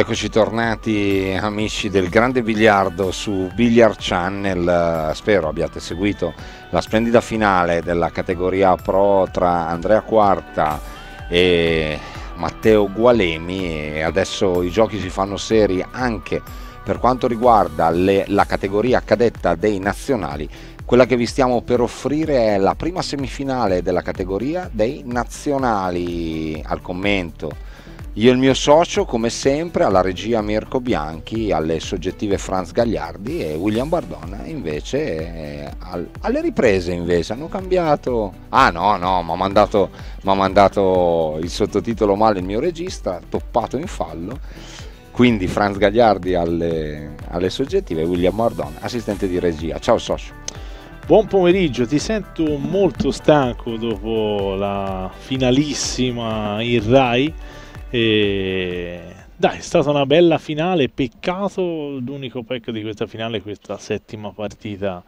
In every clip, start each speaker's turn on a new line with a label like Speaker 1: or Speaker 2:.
Speaker 1: Eccoci tornati amici del grande biliardo su Billiard Channel, spero abbiate seguito la splendida finale della categoria Pro tra Andrea Quarta e Matteo Gualemi e adesso i giochi si fanno seri anche per quanto riguarda le, la categoria cadetta dei nazionali quella che vi stiamo per offrire è la prima semifinale della categoria dei nazionali al commento io e il mio socio, come sempre, alla regia Mirko Bianchi, alle soggettive Franz Gagliardi e William Bardona invece al, alle riprese invece hanno cambiato. Ah no, no, mi ha mandato, mandato, il sottotitolo male il mio regista, toppato in fallo. Quindi Franz Gagliardi alle, alle soggettive e William Bardona, assistente di regia. Ciao socio. Buon pomeriggio, ti sento molto stanco
Speaker 2: dopo la finalissima in Rai e dai, è stata una bella finale, peccato l'unico peccato di questa finale questa settima partita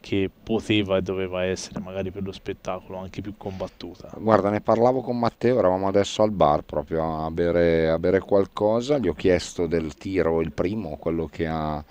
Speaker 2: che poteva e doveva essere magari per lo spettacolo anche più combattuta. Guarda,
Speaker 1: ne parlavo con Matteo, eravamo adesso al bar proprio a bere, a bere qualcosa, gli ho chiesto del tiro, il primo, quello che ha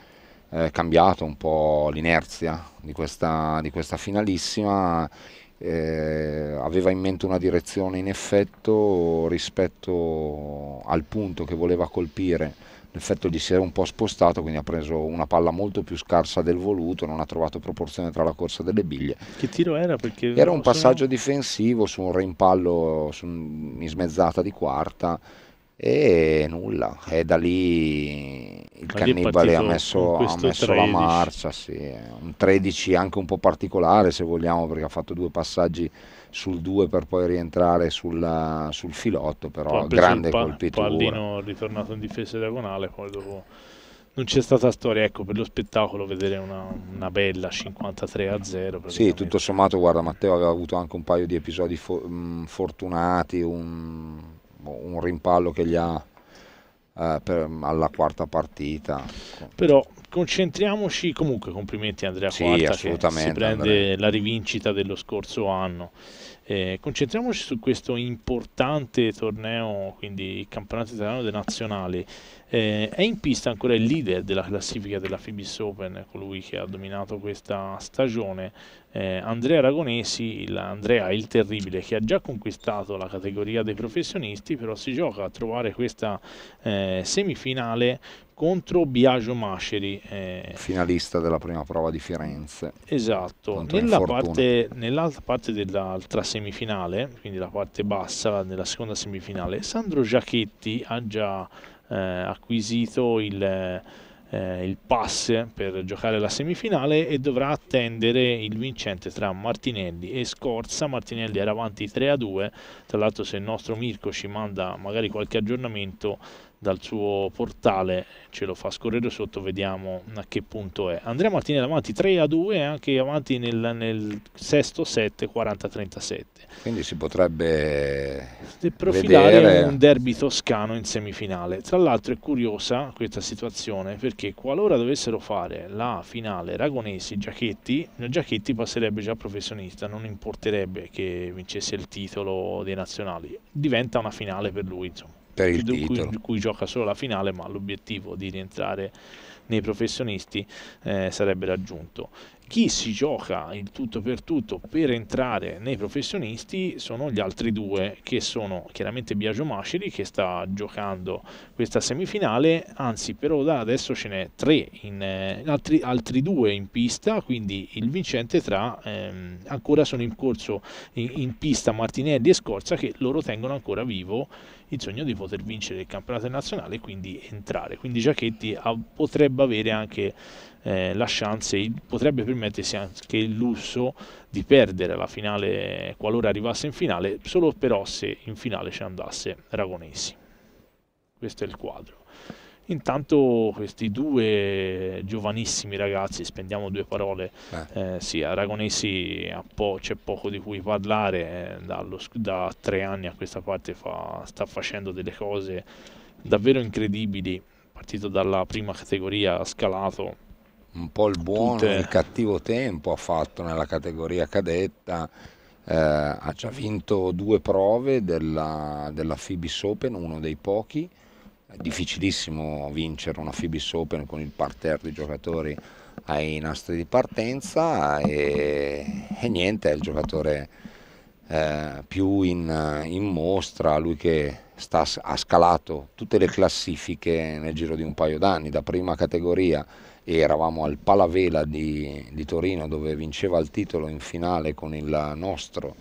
Speaker 1: eh, cambiato un po' l'inerzia di questa, di questa finalissima eh, aveva in mente una direzione in effetto rispetto al punto che voleva colpire l'effetto gli si è un po' spostato, quindi ha preso una palla molto più scarsa del voluto, non ha trovato proporzione tra la corsa delle biglie.
Speaker 2: Che tiro era? Perché era un passaggio sono...
Speaker 1: difensivo su un rimpallo su un, in smezzata di quarta e nulla e da lì il da cannibale ha messo, ha messo la marcia sì. un 13 anche un po' particolare se vogliamo perché ha fatto due passaggi sul 2 per poi rientrare sulla, sul filotto però poi grande pa- colpitura pallino
Speaker 2: ritornato in difesa diagonale poi dopo
Speaker 1: non c'è stata storia,
Speaker 2: ecco, per lo spettacolo vedere una, una bella 53 a 0. Sì, tutto
Speaker 1: sommato, guarda, Matteo aveva avuto anche un paio di episodi fo- mh, fortunati, un, Boh, un rimpallo che gli ha eh, per, alla quarta partita.
Speaker 2: Però concentriamoci comunque, complimenti Andrea sì, Quarta assolutamente, che si prende Andrea. la rivincita dello scorso anno. Eh, concentriamoci su questo importante torneo, quindi il campionato italiano dei nazionali. Eh, è in pista ancora il leader della classifica della Fibis Open, colui che ha dominato questa stagione, eh, Andrea Ragonesi, Andrea il Terribile, che ha già conquistato la categoria dei professionisti, però si gioca a trovare questa eh, semifinale contro Biagio Masceri. Eh,
Speaker 1: Finalista della prima prova di Firenze.
Speaker 2: Esatto, nella parte, nell'altra parte dell'altra semifinale, quindi la parte bassa, nella seconda semifinale, Sandro Giachetti ha già eh, acquisito il, eh, il pass per giocare la semifinale e dovrà attendere il vincente tra Martinelli e Scorza. Martinelli era avanti 3 a 2, tra l'altro se il nostro Mirko ci manda magari qualche aggiornamento dal suo portale ce lo fa scorrere sotto, vediamo a che punto è. Andrea Martinelli avanti 3 a 2, e eh, anche avanti nel, nel sesto set 40-37.
Speaker 1: Quindi si potrebbe profilare vedere... un
Speaker 2: derby toscano in semifinale. Tra l'altro è curiosa questa situazione perché qualora dovessero fare la finale Ragonesi Giachetti, Giachetti passerebbe già professionista, non importerebbe che vincesse il titolo dei nazionali. Diventa una finale per lui, insomma
Speaker 1: per il di titolo. Cui,
Speaker 2: cui gioca solo la finale, ma l'obiettivo di rientrare nei professionisti eh, sarebbe raggiunto. Chi si gioca il tutto per tutto per entrare nei professionisti sono gli altri due, che sono chiaramente Biagio Maceri che sta giocando questa semifinale, anzi però da adesso ce n'è tre, in, eh, altri, altri, due in pista, quindi il vincente tra, ehm, ancora sono in corso in, in pista Martinelli e Scorza, che loro tengono ancora vivo il sogno di poter vincere il campionato nazionale e quindi entrare. Quindi Giachetti ah, potrebbe avere anche eh, la chance potrebbe permettersi anche il lusso di perdere la finale qualora arrivasse in finale, solo però se in finale ci andasse Ragonesi. Questo è il quadro. Intanto questi due giovanissimi ragazzi, spendiamo due parole, eh. Eh, sì, a Aragonesi po c'è poco di cui parlare, eh, dallo, da tre anni a questa parte fa, sta facendo delle cose davvero incredibili, partito dalla prima categoria, ha scalato
Speaker 1: un po' il buono e il cattivo tempo ha fatto nella categoria cadetta. Eh, ha già vinto due prove della, della Fibis Open, uno dei pochi. È difficilissimo vincere una Fibis Open con il parterre di giocatori ai nastri di partenza e, e niente, è il giocatore eh, più in, in, mostra, lui che sta, ha scalato tutte le classifiche nel giro di un paio d'anni, da prima categoria e eravamo al Palavela di, di Torino dove vinceva il titolo in finale con il nostro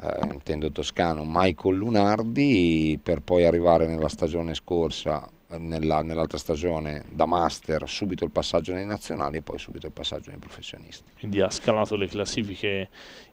Speaker 1: eh, intendo toscano Michael Lunardi per poi arrivare nella stagione scorsa nell'altra stagione da master subito il passaggio nei nazionali e poi subito il passaggio nei professionisti
Speaker 2: quindi ha scalato le classifiche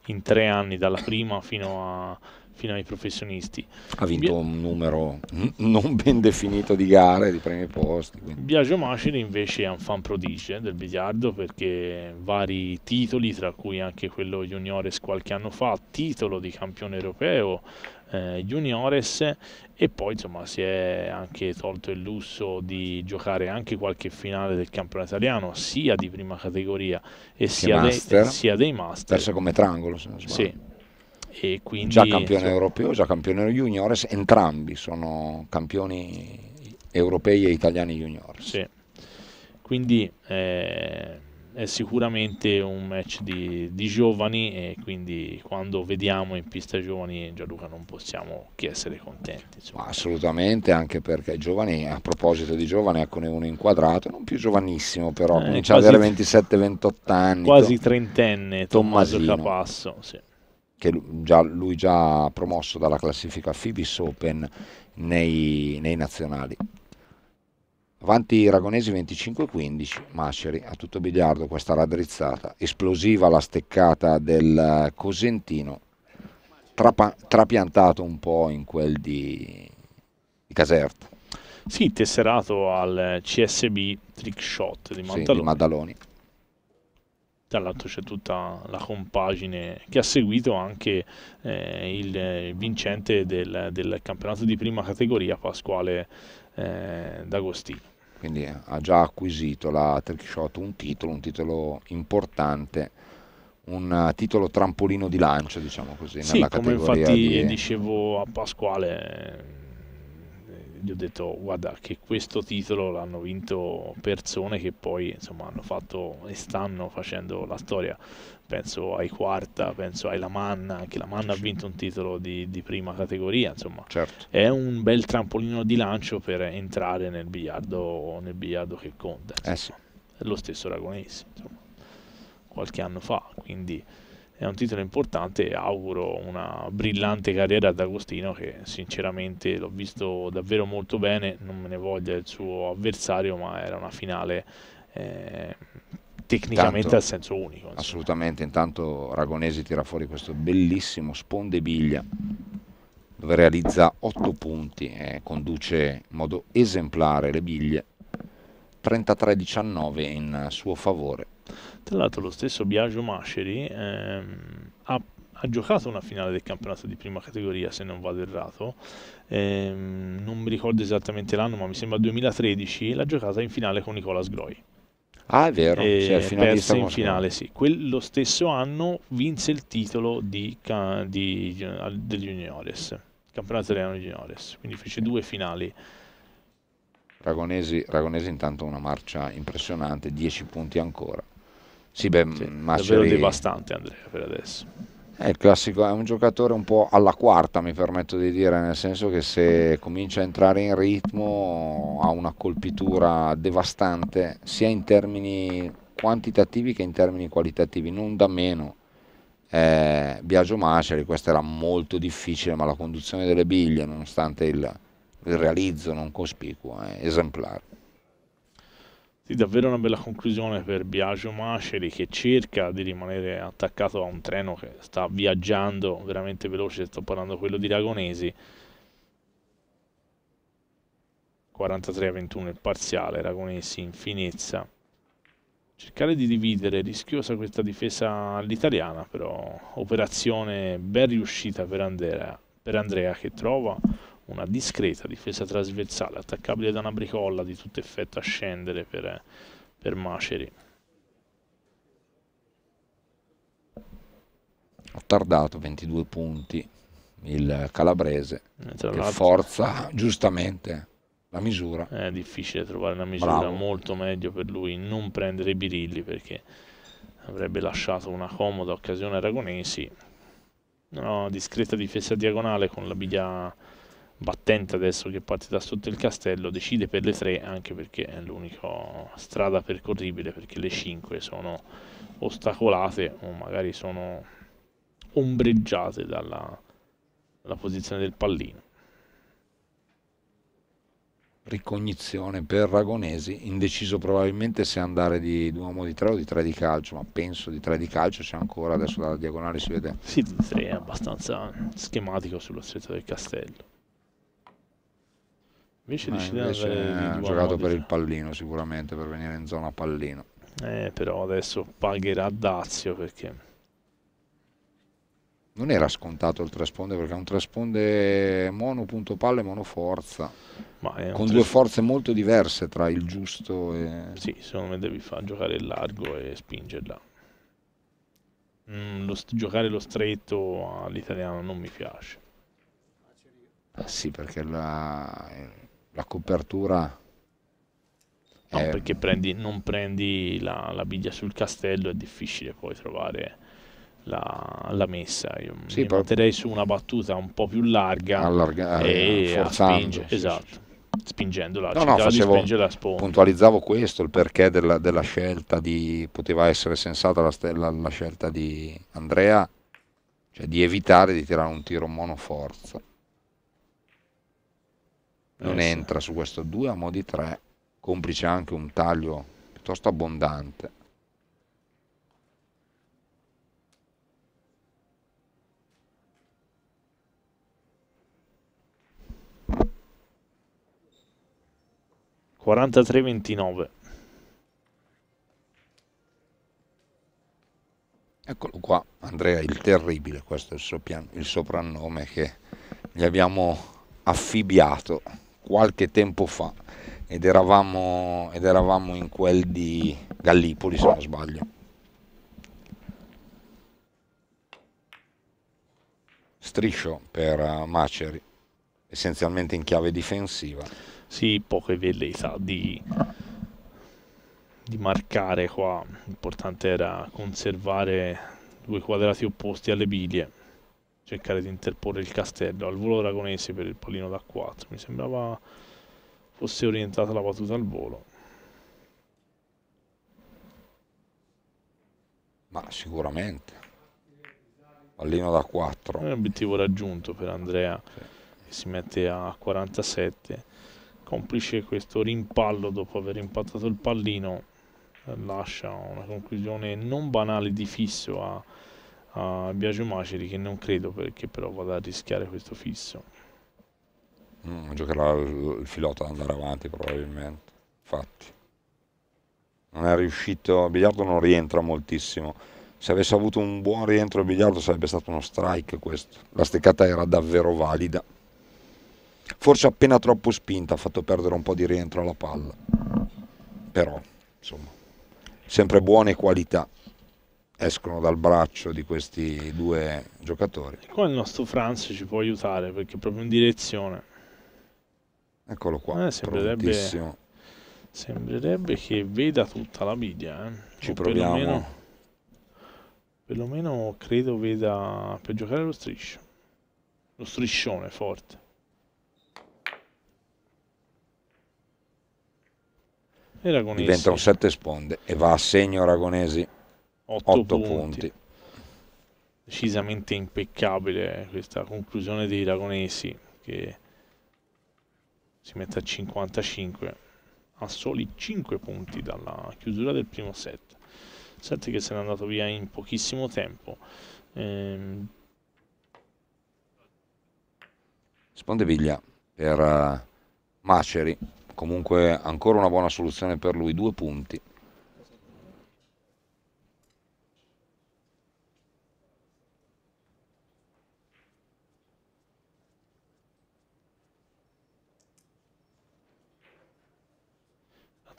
Speaker 2: in tre anni dalla prima fino a fino ai professionisti.
Speaker 1: Ha vinto Bia... un numero non ben definito di gare, di primi posti. Quindi.
Speaker 2: Biagio Maceri invece è un fan prodigio eh, del biliardo perché vari titoli, tra cui anche quello juniores qualche anno fa, titolo di campione europeo, eh, juniores e poi insomma si è anche tolto il lusso di giocare anche qualche finale del campionato italiano sia di prima categoria
Speaker 1: e sia, master, dei, sia dei master persa come triangolo se non sbaglio sì
Speaker 2: e quindi, già campione so, europeo, già
Speaker 1: campione juniores, entrambi sono campioni europei e italiani juniores. Sì.
Speaker 2: Quindi eh, è sicuramente un match di, di, giovani e quindi quando vediamo in pista giovani Gianluca non possiamo che essere contenti.
Speaker 1: assolutamente, anche perché giovani, a proposito di giovani, ecco uno inquadrato, non più giovanissimo però, eh, comincia ad avere 27-28 anni. Quasi trentenne Tommaso, Tommaso
Speaker 2: Capasso. Sì
Speaker 1: che già, lui già promosso dalla classifica Fibis Open nei, nei nazionali. Avanti Ragonesi 25-15, Masceri a tutto biliardo questa raddrizzata, esplosiva la steccata del eh, Cosentino, trapa, trapiantato un po' in quel di, di Caserta.
Speaker 2: Sì, tesserato al eh, CSB Trick Shot di Maddaloni. Sì, di Maddaloni dall'altro c'è tutta la compagine che ha seguito anche eh, il vincente del, del, campionato di prima categoria Pasquale eh, D'Agostino.
Speaker 1: Quindi eh, ha già acquisito la shot un titolo, un titolo importante, un eh, titolo trampolino di lancio, diciamo così, sì, nella come categoria infatti di...
Speaker 2: dicevo a Pasquale gli ho detto guarda che questo titolo l'hanno vinto persone che poi insomma hanno fatto e stanno facendo la storia penso ai quarta penso ai La Manna anche La Manna ha vinto un titolo di, di prima categoria insomma certo. è un bel trampolino di lancio per entrare nel biliardo nel biliardo che conta eh sì. lo stesso Ragonese insomma, qualche anno fa quindi è un titolo importante e auguro una brillante carriera ad Agostino che sinceramente l'ho visto davvero molto bene, non me ne voglia il suo avversario, ma era una finale eh, tecnicamente intanto, al senso unico. Insomma.
Speaker 1: Assolutamente, intanto Ragonesi tira fuori questo bellissimo spondebiglia dove realizza 8 punti e conduce in modo esemplare le biglie 33-19 in suo favore.
Speaker 2: Tra l'altro lo stesso Biagio Masceri ehm, ha, ha, giocato una finale del campionato di prima categoria, se non vado errato, ehm, non mi ricordo esattamente l'anno, ma mi sembra 2013, l'ha giocata in finale con Nicola Sgroi.
Speaker 1: Ah, è vero, e cioè, perse in finale,
Speaker 2: sì. Quello stesso anno vinse il titolo di, di, di, del Juniores, campionato italiano Juniores, quindi fece due finali.
Speaker 1: Ragonesi, Ragonesi intanto una marcia impressionante, 10 punti ancora. Sì, beh, cioè, Mascheri... Mm, davvero devastante
Speaker 2: Andrea per adesso.
Speaker 1: È, classico, è un giocatore un po' alla quarta, mi permetto di dire, nel senso che se comincia a entrare in ritmo ha una colpitura devastante, sia in termini quantitativi che in termini qualitativi, non da meno. Eh, Biagio Maceri, questa era molto difficile, ma la conduzione delle biglie, nonostante il, il realizzo non cospicuo, è esemplare.
Speaker 2: Sì, davvero una bella conclusione per Biagio Maceri che cerca di rimanere attaccato a un treno che sta viaggiando veramente veloce, sto parlando quello di Ragonesi. 43 21 il parziale, Ragonesi in finezza. Cercare di dividere, rischiosa questa difesa all'italiana, però operazione ben riuscita per Andrea, per Andrea che trova una discreta difesa trasversale attaccabile da una bricolla di tutto effetto a scendere per, per Maceri.
Speaker 1: Ho tardato 22 punti il calabrese che forza giustamente la
Speaker 2: misura. È difficile trovare una misura Bravo. molto meglio per lui non prendere i birilli perché avrebbe lasciato una comoda occasione a Aragonesi. no, discreta difesa diagonale con la biglia battente adesso che parte da sotto il castello decide per le tre anche perché è l'unica strada percorribile perché le cinque sono ostacolate o magari sono ombreggiate dalla, dalla posizione del pallino
Speaker 1: ricognizione per Ragonesi, indeciso probabilmente se andare di uomo di tre o di tre di calcio, ma penso di tre di calcio c'è ancora adesso dalla diagonale si vede. Sì, di
Speaker 2: tre è abbastanza schematico sullo stretto del castello. Invece, di invece ha di giocato per il
Speaker 1: pallino sicuramente, per venire in zona pallino. Eh, però adesso
Speaker 2: pagherà Dazio perché...
Speaker 1: Non era scontato il trasponde perché è un trasponde mono punto palle mono forza, con trasponde... due forze molto diverse tra il giusto e... Sì, secondo
Speaker 2: me devi far giocare il largo e spingerla. Mm, lo giocare lo stretto all'italiano non mi piace.
Speaker 1: eh Sì, perché la, la copertura
Speaker 2: No, eh, perché prendi, non prendi la, la, biglia sul castello, è difficile poi trovare la, la messa. Io sì, mi porterei su una battuta un po' più larga allargare, e forzando, eh, spinge, sì, esatto. Sì. Spingendola, no, no, facevo, puntualizzavo
Speaker 1: questo, il perché della, della scelta di poteva essere sensata la, stella, la scelta di Andrea, cioè di evitare di tirare un tiro monoforza
Speaker 3: non eh, entra
Speaker 1: sì. su questo 2 a mo' di 3 complice anche un taglio piuttosto abbondante Quarantatré ventinove. Eccolo qua, Andrea il terribile, questo è il, il soprannome che gli abbiamo affibbiato qualche tempo fa ed eravamo, ed eravamo in quel di Gallipoli se non sbaglio. Striscio per eh, Maceri, essenzialmente in chiave difensiva. Sì, poche velleità di, di marcare qua, l'importante
Speaker 2: era conservare due quadrati opposti alle biglie cercare di interporre il castello al volo dragonese per il pallino da 4 mi sembrava fosse
Speaker 1: orientata la battuta al volo ma sicuramente pallino da 4 è un obiettivo
Speaker 2: raggiunto per Andrea sì. che si mette a 47 complice questo rimpallo dopo aver impattato il pallino lascia una conclusione non banale di fisso a a Biagio Maceri che non credo perché però vada a rischiare questo fisso
Speaker 1: mm, giocherà il, il filotto ad andare avanti probabilmente infatti non è riuscito il biliardo non rientra moltissimo se avesse avuto un buon rientro il biliardo sarebbe stato uno strike questo la steccata era davvero valida forse appena troppo spinta ha fatto perdere un po' di rientro alla palla però insomma sempre buone qualità escono dal braccio di questi due giocatori.
Speaker 2: Qua il nostro Franz ci può aiutare perché è proprio in direzione.
Speaker 1: Eccolo qua, eh, sembrerebbe,
Speaker 2: sembrerebbe che veda tutta la media. Eh. Ci o proviamo. Perlomeno, perlomeno credo veda per giocare lo striscio. Lo striscione forte. Diventa un
Speaker 1: sette sponde e va a segno Aragonesi. 8, 8 punti. punti.
Speaker 2: Decisamente impeccabile questa conclusione dei Ragonesi che si mette a 55 a soli 5 punti dalla chiusura del primo set. Set che se n'è andato via in pochissimo tempo. Ehm...
Speaker 1: Risponde Viglia per eh, Maceri, comunque ancora una buona soluzione per lui, due punti.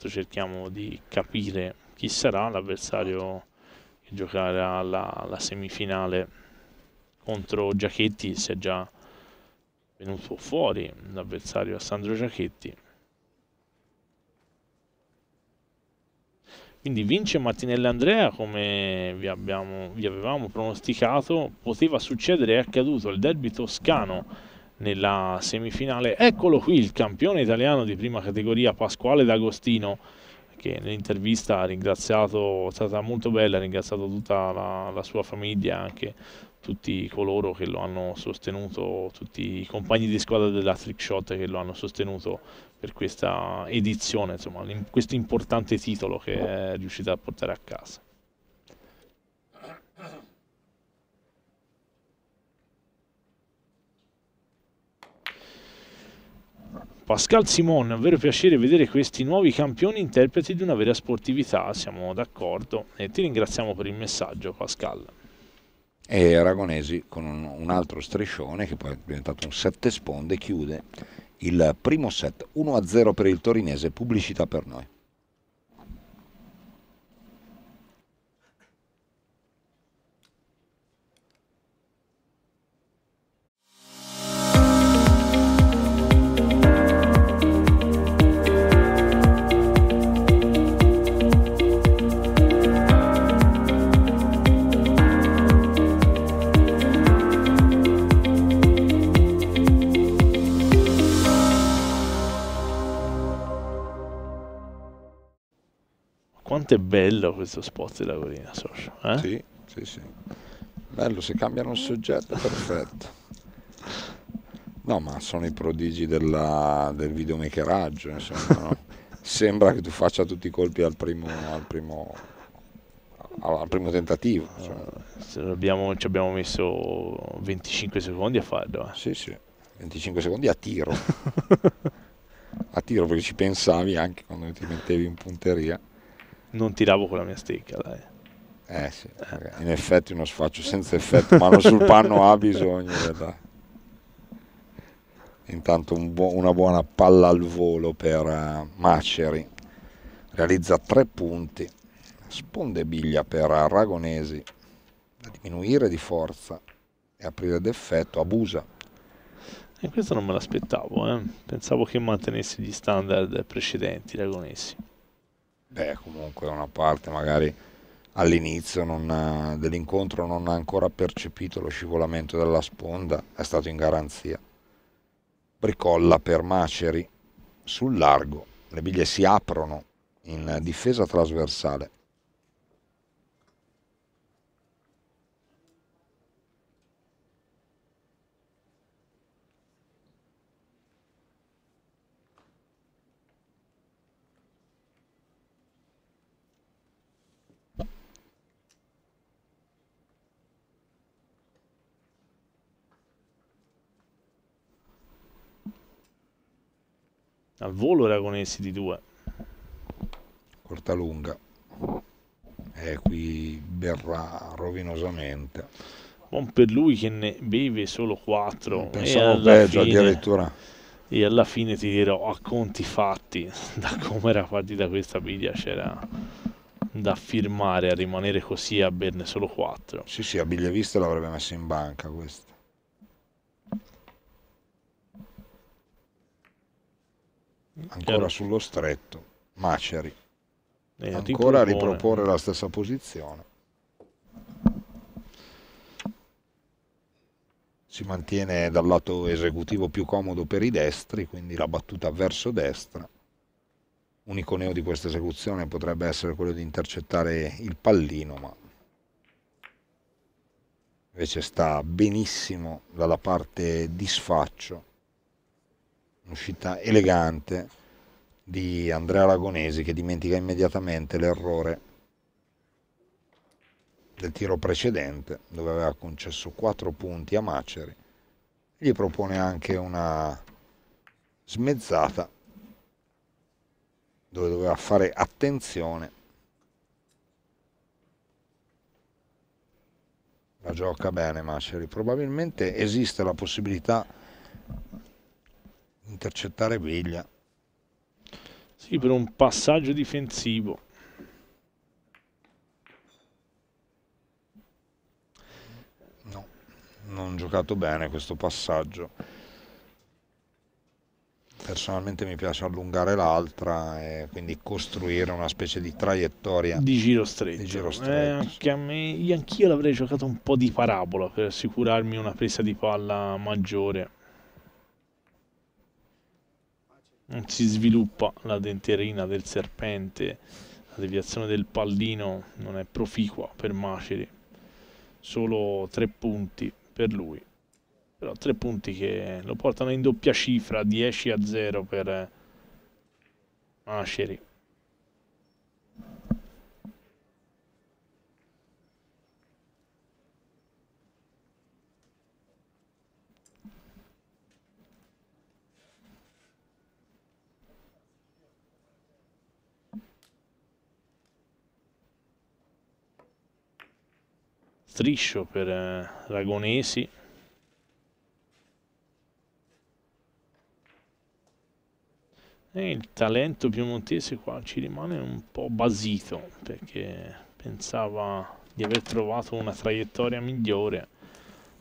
Speaker 2: intanto esatto, cerchiamo di capire chi sarà l'avversario che giocherà la, la semifinale contro Giachetti si è già venuto fuori l'avversario Sandro Giachetti quindi vince Mattinella Andrea come vi, abbiamo, vi avevamo pronosticato poteva succedere è accaduto il derby toscano nella semifinale. Eccolo qui il campione italiano di prima categoria Pasquale D'Agostino che nell'intervista ha ringraziato, è stata molto bella, ha ringraziato tutta la, la sua famiglia, anche tutti coloro che lo hanno sostenuto, tutti i compagni di squadra della Trick che lo hanno sostenuto per questa edizione, insomma, questo importante titolo che è riuscito a portare a casa. Pascal Simon, è un vero piacere vedere questi nuovi campioni interpreti di una vera sportività, siamo d'accordo e ti ringraziamo per il messaggio Pascal.
Speaker 1: E Aragonesi con un, un altro striscione che poi è diventato un sette sponde chiude il primo set 1-0 per il torinese, pubblicità per noi.
Speaker 2: quanto bello questo spot della Corina
Speaker 1: Social. Eh? Sì, sì, sì. Bello, se cambiano il soggetto, perfetto. No, ma sono i prodigi della, del videomakeraggio, insomma. No? Sembra che tu faccia tutti i colpi al primo, al primo,
Speaker 2: al primo tentativo. Insomma. Abbiamo, ci abbiamo messo 25 secondi a
Speaker 1: farlo. Eh. Sì, sì, 25 secondi a tiro. a tiro perché ci pensavi anche quando ti mettevi in punteria non tiravo con la mia stecca, Dai. Eh sì, in effetti uno sfaccio senza effetto, mano sul panno ha bisogno. Dai. Intanto un bu- una buona palla al volo per uh, Maceri, realizza tre punti, sponde biglia per Aragonesi, da diminuire di forza e aprire d'effetto, abusa.
Speaker 2: E questo non me l'aspettavo, eh. pensavo che mantenessi gli standard precedenti, Aragonesi
Speaker 1: beh, comunque una parte magari all'inizio eh, dell'incontro non ha ancora percepito lo scivolamento della sponda, è stato in garanzia. Bricolla per Maceri sul largo, le biglie si aprono in difesa trasversale.
Speaker 2: Al volo Aragonesi di 2. Corta lunga. E eh, qui berrà rovinosamente. Buon per lui che ne beve solo 4. Eh, pensavo peggio fine... addirittura e alla fine ti dirò a conti fatti da come era partita questa biglia c'era da firmare a rimanere
Speaker 1: così a berne solo 4 sì sì a biglia vista l'avrebbe messo in banca questa ancora sullo stretto, Maceri, eh, ancora a riproporre la stessa posizione. Si mantiene dal lato esecutivo più comodo per i destri, quindi la battuta verso destra. Unico neo di questa esecuzione potrebbe essere quello di intercettare il pallino, ma invece sta benissimo dalla parte di sfaccio un'uscita elegante di Andrea Lagonesi che dimentica immediatamente l'errore del tiro precedente dove aveva concesso 4 punti a Maceri gli propone anche una smezzata dove doveva fare attenzione la gioca bene Maceri probabilmente esiste la possibilità intercettare Veglia.
Speaker 2: Sì, per un passaggio difensivo.
Speaker 1: No, non giocato bene questo passaggio. Personalmente mi piace allungare l'altra e quindi costruire una specie di traiettoria di giro stretto. Di giro eh,
Speaker 2: stretto. Eh, anche a me, anch'io l'avrei giocato un po' di parabola per assicurarmi una presa di palla maggiore. si sviluppa la denterina del serpente, la deviazione del pallino non è proficua per Maceri, solo tre punti per lui, però tre punti che lo portano in doppia cifra, 10 a 0 per Maceri. striscio per eh, Ragonesi e il talento piemontese qua ci rimane un po' basito perché pensava di aver trovato una traiettoria migliore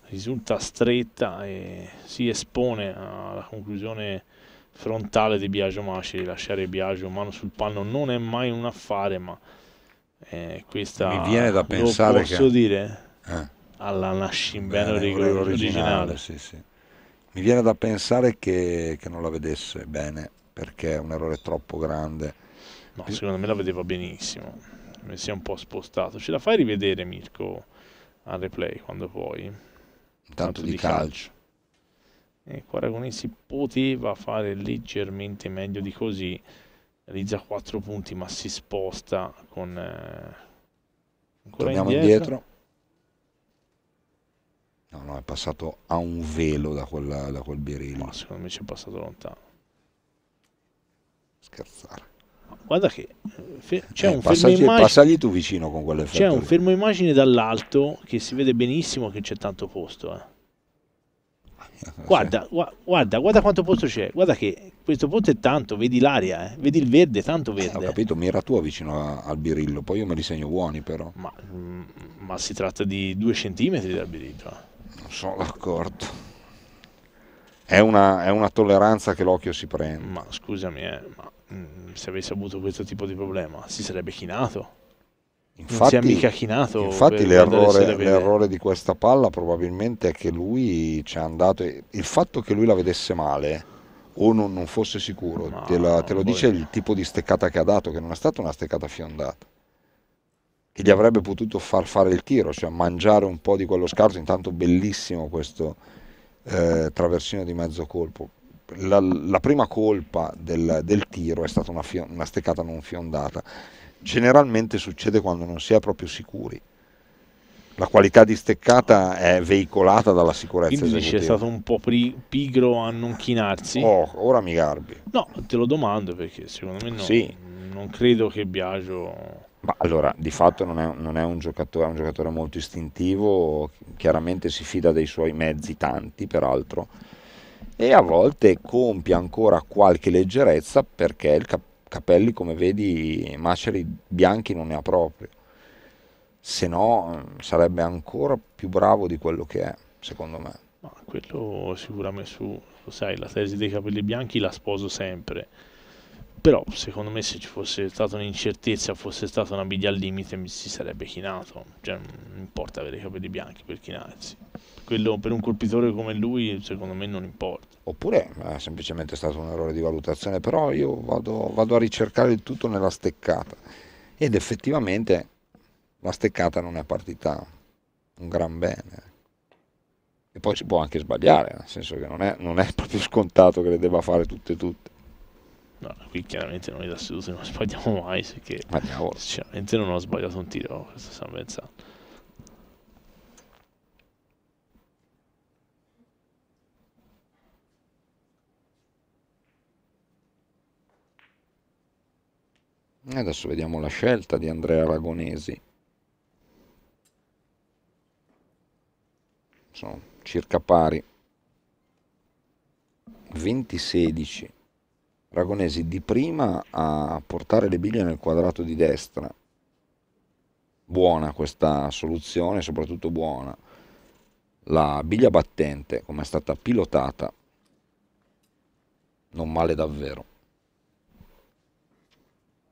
Speaker 2: risulta stretta e si espone alla conclusione frontale di Biagio Masceri lasciare Biagio mano sul panno non è mai un affare ma eh, questa mi viene da pensare che dire eh. alla Nascimbene eh, originale. originale. Sì, sì.
Speaker 1: Mi viene da pensare che, che, non la vedesse bene perché è un errore troppo grande.
Speaker 2: No, e... secondo me la vedeva benissimo. Mi si è un po' spostato. Ce la fai rivedere, Mirko, al replay quando puoi? Intanto di, di calcio. calcio. E qua si poteva fare leggermente meglio di così realizza 4 punti ma si sposta con eh, Torniamo indietro. indietro.
Speaker 1: No, no, è passato a un velo da, quella, da quel birillo. Ma secondo me ci è passato lontano. Scherzare.
Speaker 2: Guarda che eh, c'è eh, un passaggi, fermo immagine. Passagli
Speaker 1: tu vicino con quelle C'è un fermo
Speaker 2: immagine dall'alto che si vede benissimo che c'è tanto posto. Eh.
Speaker 1: Guarda, guarda, guarda, quanto posto c'è. Guarda che questo posto è tanto, vedi l'aria, eh? vedi il verde, tanto verde. Eh, ho capito, mira tua vicino a, al birillo, poi io me li segno buoni però. Ma, mm, ma si tratta di
Speaker 2: due centimetri dal birillo. Eh
Speaker 1: sono d'accordo. È una, è una, tolleranza che l'occhio si prende. Ma scusami,
Speaker 2: eh, ma, mh, mm, se avesse avuto questo tipo di problema si sarebbe chinato. Infatti, non si è mica chinato. Infatti l'errore, l'errore,
Speaker 1: di questa palla probabilmente è che lui ci è andato... Il fatto che lui la vedesse male o non, non fosse sicuro, no, te, la, te, lo dice il tipo di steccata che ha dato, che non è stata una steccata fiondata che gli avrebbe potuto far fare il tiro, cioè mangiare un po' di quello scarto, intanto bellissimo questo eh, traversino di mezzo colpo. La, la prima colpa del, del, tiro è stata una, fio, una steccata non fiondata. Generalmente succede quando non si è proprio sicuri la qualità di steccata è veicolata dalla sicurezza Quindi esecutiva. Quindi è stato un
Speaker 2: po' pigro a non chinarsi. Oh, ora mi garbi. No, te lo domando perché secondo me no. Sì. Non credo che Biagio
Speaker 1: ma allora, di fatto non è, non è, un giocatore, è un giocatore molto istintivo, chiaramente si fida dei suoi mezzi tanti, peraltro, e a volte compie ancora qualche leggerezza perché il cap- Capelli, come vedi, maceri bianchi non ne ha proprio. Se no, sarebbe ancora più bravo di quello che è, secondo me. Ma quello
Speaker 2: sicuramente su, lo sai, la tesi dei capelli bianchi la sposo sempre però secondo me se ci fosse stata un'incertezza, fosse stata una biglia al limite, mi si sarebbe chinato, cioè non importa avere i capelli bianchi per chinarsi. Quello per un colpitore come lui secondo me non importa.
Speaker 1: Oppure eh, è semplicemente stato un errore di valutazione, però io vado, vado a ricercare il tutto nella steccata ed effettivamente la steccata non è partita un gran bene. E poi si può anche sbagliare, nel senso che non è, non è proprio scontato che le debba fare tutte e tutte. No, qui chiaramente
Speaker 2: noi da seduti non sbagliamo mai, perché sinceramente non ho sbagliato un tiro questa San Benzano.
Speaker 1: Eh, adesso vediamo la scelta di Andrea Aragonesi. Sono circa pari. 20-16. Ragonesi di prima a portare le biglie nel quadrato di destra. Buona questa soluzione, soprattutto buona. La biglia battente, come è stata pilotata, non male davvero.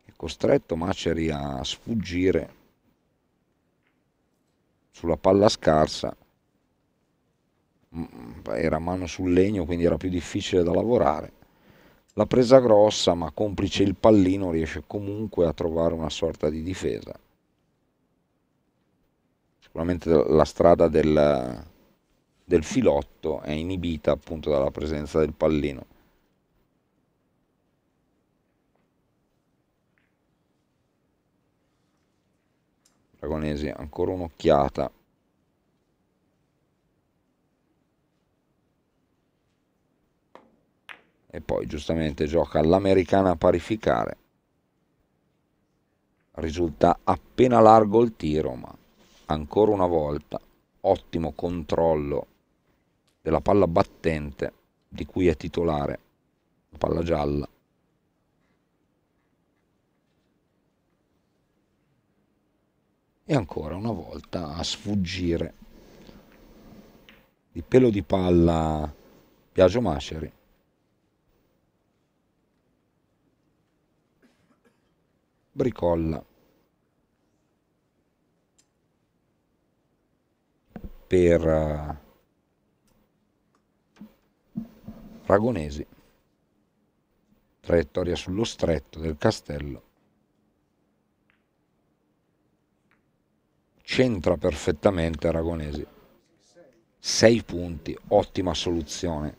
Speaker 1: È costretto Maceri a sfuggire sulla palla scarsa. Mm, era mano sul legno, quindi era più difficile da lavorare. La presa grossa, ma complice il pallino, riesce comunque a trovare una sorta di difesa. Sicuramente la strada del, del filotto è inibita appunto dalla presenza del pallino. Dragonesi ancora un'occhiata e poi giustamente gioca l'americana a parificare. Risulta appena largo il tiro, ma ancora una volta ottimo controllo della palla battente di cui è titolare, la palla gialla. E ancora una volta a sfuggire il pelo di palla Biagio Masceri Bricolla. Per eh, Ragonesi. Traiettoria sullo stretto del castello. Centra perfettamente Ragonesi. 6 punti, ottima soluzione.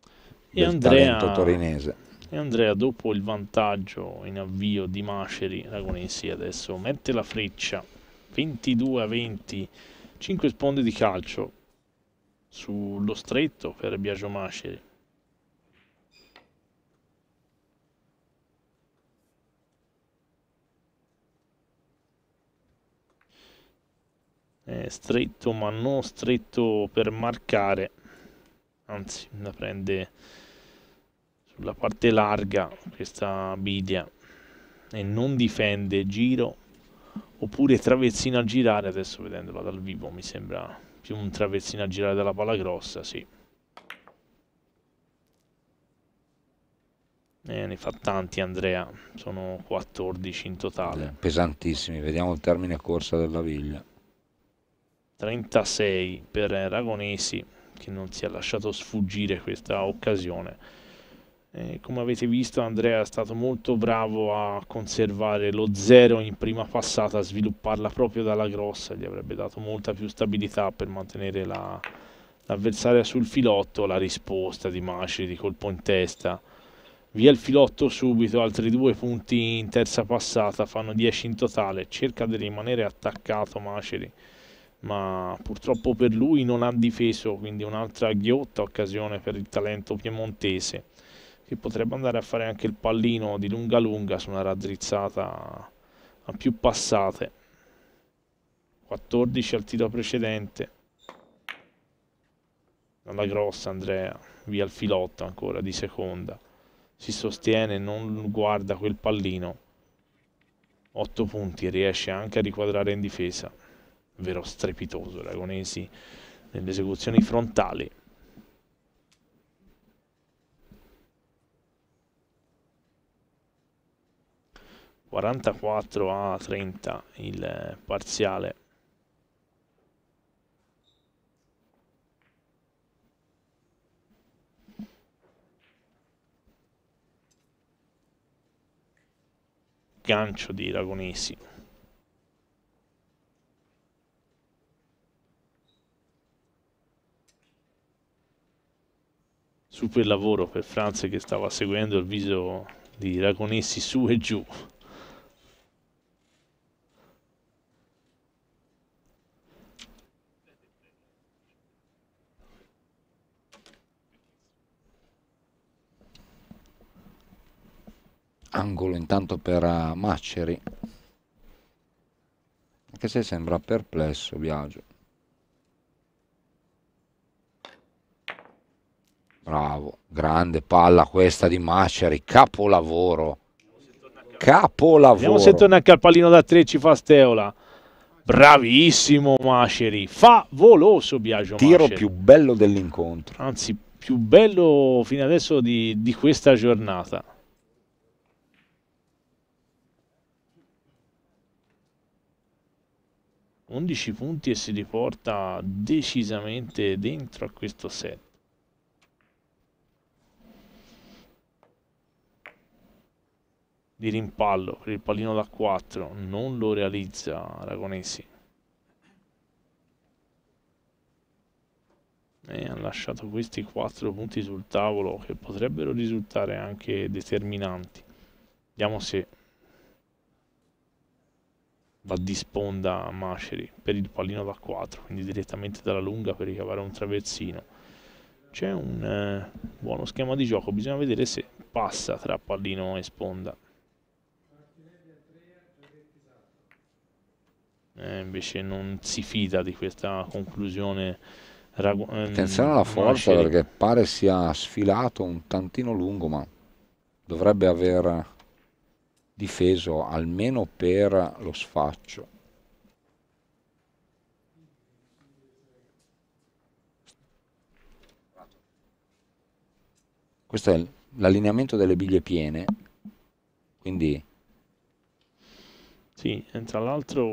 Speaker 2: E del Andrea... torinese e Andrea dopo il vantaggio in avvio di Maceri Ragonesi adesso mette la freccia 22 a 20 5 sponde di calcio sullo stretto per Biagio Maceri È stretto ma non stretto per marcare anzi la prende sulla parte larga questa Bidia e non difende giro oppure traversina a girare adesso vedendola dal vivo mi sembra più un traversina a girare dalla palla grossa sì Eh, ne fa tanti Andrea, sono 14 in totale. Eh,
Speaker 1: pesantissimi, vediamo il termine corsa della Viglia.
Speaker 2: 36 per Ragonesi che non si è lasciato sfuggire questa occasione. Eh, come avete visto Andrea è stato molto bravo a conservare lo zero in prima passata, a svilupparla proprio dalla grossa, gli avrebbe dato molta più stabilità per mantenere l'avversaria la, sul filotto, la risposta di Masci di colpo in testa. Via il filotto subito, altri due punti in terza passata, fanno 10 in totale, cerca di rimanere attaccato Maceri, ma purtroppo per lui non ha difeso, quindi un'altra ghiotta occasione per il talento piemontese che potrebbe andare a fare anche il pallino di lunga lunga su una raddrizzata a più passate 14 al tiro precedente alla grossa Andrea via il filotto ancora di seconda si sostiene non guarda quel pallino 8 punti riesce anche a riquadrare in difesa vero strepitoso Ragonesi nelle esecuzioni frontali 44 a 30 il eh, parziale gancio di Ragonesi super lavoro per Franz che stava seguendo il viso di Ragonessi su e giù
Speaker 1: angolo intanto per uh, eh, Macceri anche se sembra perplesso Biagio bravo grande palla questa di Maceri capolavoro capolavoro vediamo se torna anche al
Speaker 2: pallino da 3 ci fa Steola bravissimo Maceri favoloso Biagio tiro Masceri. più
Speaker 1: bello dell'incontro
Speaker 2: anzi più bello fino adesso di, di questa giornata 11 punti e si riporta decisamente dentro a questo set. Di rimpallo per il pallino da 4 non lo realizza Aragonesi. E ha lasciato questi 4 punti sul tavolo che potrebbero risultare anche determinanti. Vediamo se va di sponda a Masceri per il pallino da 4, quindi direttamente dalla lunga per ricavare un traversino. C'è un eh, buono schema di gioco, bisogna vedere se passa tra pallino e sponda. Eh, invece non si fida di questa conclusione. Ehm, Attenzione alla forza Masceri.
Speaker 1: perché pare sia sfilato un tantino lungo, ma dovrebbe aver difeso almeno per lo sfaccio. Questo è l'allineamento delle biglie piene, quindi... Sì,
Speaker 2: tra l'altro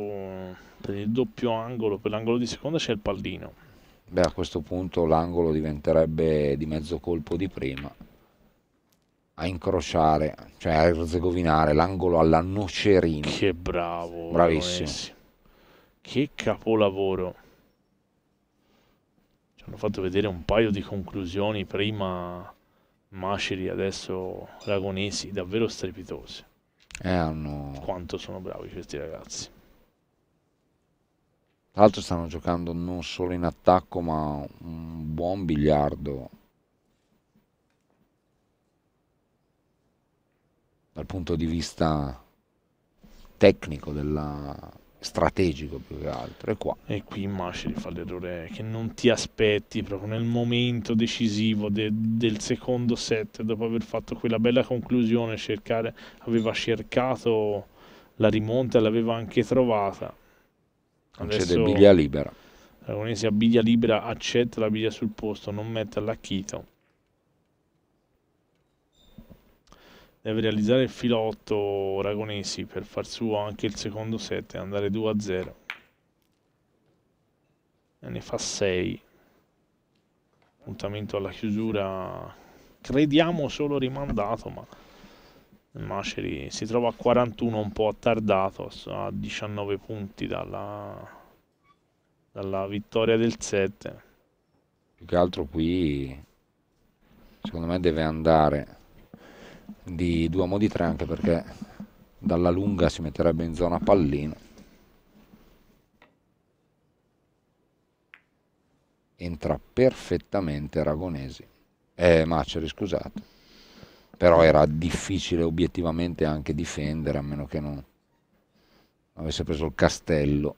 Speaker 2: per il doppio angolo, per l'angolo di seconda c'è il pallino.
Speaker 1: Beh, a questo punto l'angolo diventerebbe di mezzo colpo di prima a incrociare, cioè a erzegovinare l'angolo alla Nocerina. Che bravo. Bravissimo.
Speaker 2: Che capolavoro. Ci hanno fatto vedere un paio di conclusioni prima Maceri, adesso Ragonesi, davvero strepitose.
Speaker 1: Eh, hanno...
Speaker 2: Quanto sono bravi questi ragazzi.
Speaker 1: Tra l'altro stanno giocando non solo in attacco ma un buon biliardo dal punto di vista tecnico, della, strategico più che altro. E, qua. e qui Masceri fa l'errore che non ti
Speaker 2: aspetti proprio nel
Speaker 1: momento
Speaker 2: decisivo de, del secondo set, dopo aver fatto quella bella conclusione, cercare, aveva cercato la rimonta e l'aveva anche trovata. Adesso biglia libera. L'Agonese a biglia libera accetta la biglia sul posto, non mette all'acchito. deve realizzare il filotto Ragonesi per far suo anche il secondo set e andare 2-0 e ne fa 6 appuntamento alla chiusura crediamo solo rimandato ma Maceri si trova a 41 un po' attardato a 19 punti dalla, dalla vittoria del 7
Speaker 1: più che altro qui secondo me deve andare di Duomo di Tre anche perché dalla lunga si metterebbe in zona pallino entra perfettamente Aragonesi eh, Maceri scusate però era difficile obiettivamente anche difendere a meno che non avesse preso il castello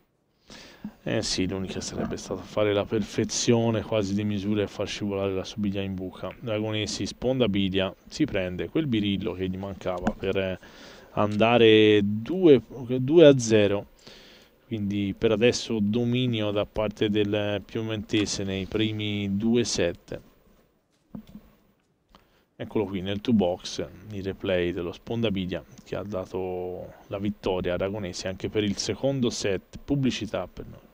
Speaker 2: eh sì, l'unica sarebbe stata fare la perfezione quasi di misura e far scivolare la subiglia in buca. Dragonesi, sponda bidia, si prende quel birillo che gli mancava per eh, andare 2, 0. Quindi per adesso dominio da parte del piemontese nei primi 2 set. Eccolo qui nel 2-box il replay dello Spondabidia che ha dato la vittoria Aragonesi anche per il secondo set. Pubblicità per noi.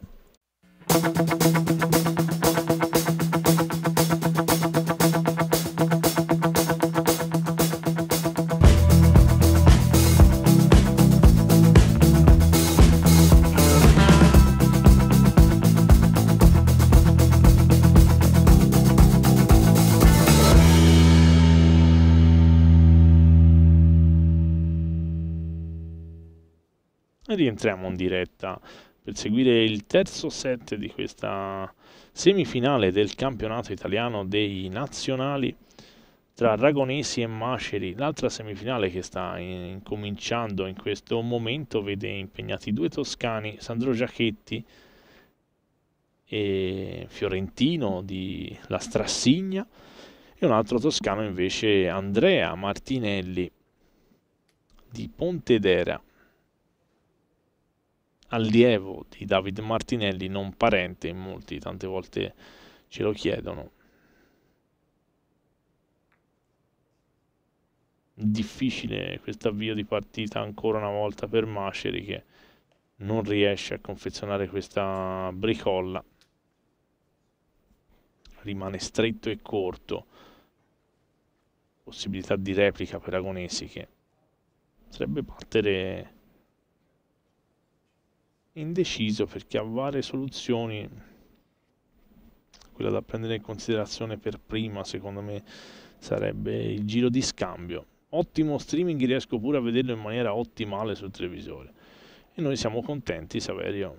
Speaker 2: rientriamo in diretta per seguire il terzo set di questa semifinale del campionato italiano dei nazionali tra Ragonesi e Maceri. L'altra semifinale che sta incominciando in questo momento vede impegnati due toscani, Sandro Giachetti e Fiorentino di La Strassigna e un altro toscano invece Andrea Martinelli di Pontedera allievo di David Martinelli, non parente, in molti tante volte ce lo chiedono. Difficile questo avvio di partita ancora una volta per Masceri che non riesce a confezionare questa bricolla. Rimane stretto e corto. Possibilità di replica per Agonesi che potrebbe battere indeciso perché ha varie soluzioni quella da prendere in considerazione per prima secondo me sarebbe il giro di scambio ottimo streaming riesco pure a vederlo in maniera ottimale sul televisore e noi siamo contenti Saverio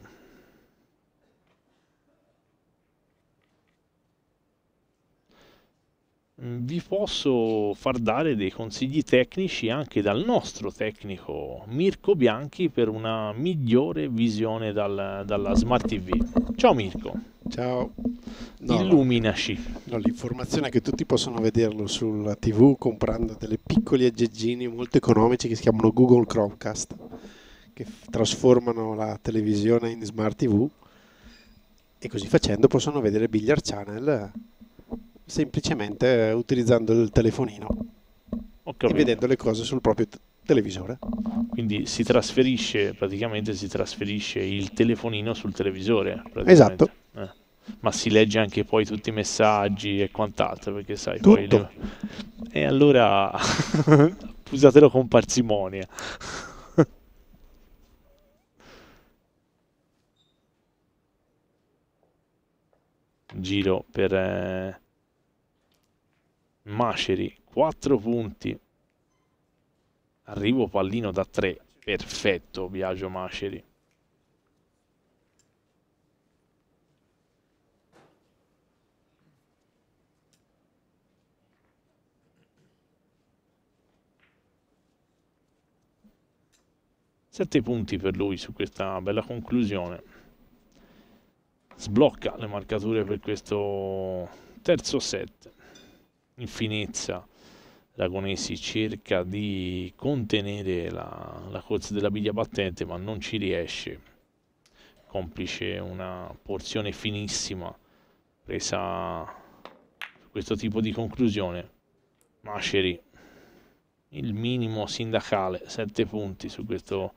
Speaker 2: Mm, vi posso far dare dei consigli tecnici anche dal nostro tecnico Mirko Bianchi per una migliore visione dal, dalla Smart TV. Ciao Mirko. Ciao. No, Illuminaci. No, l'informazione è che tutti possono vederlo sulla TV comprando delle piccoli aggeggini molto economici che si chiamano Google Chromecast che trasformano la televisione in Smart TV e così facendo possono vedere Billiard Channel semplicemente eh, utilizzando il telefonino e vedendo le cose sul proprio televisore. Quindi si trasferisce, praticamente si trasferisce il telefonino sul televisore. Esatto. Eh. Ma si legge anche poi tutti i messaggi e quant'altro, perché sai... Tutto. Le... E allora usatelo con parsimonia. giro per eh, Maceri 4 punti arrivo pallino da 3 perfetto Biagio Maceri Sette punti per lui su questa bella conclusione. Sblocca le marcature per questo terzo set in finezza Ragonesi cerca di contenere la, la corsa della biglia battente ma non ci riesce complice una porzione finissima presa su questo tipo di conclusione Maceri il minimo sindacale 7 punti su, questo,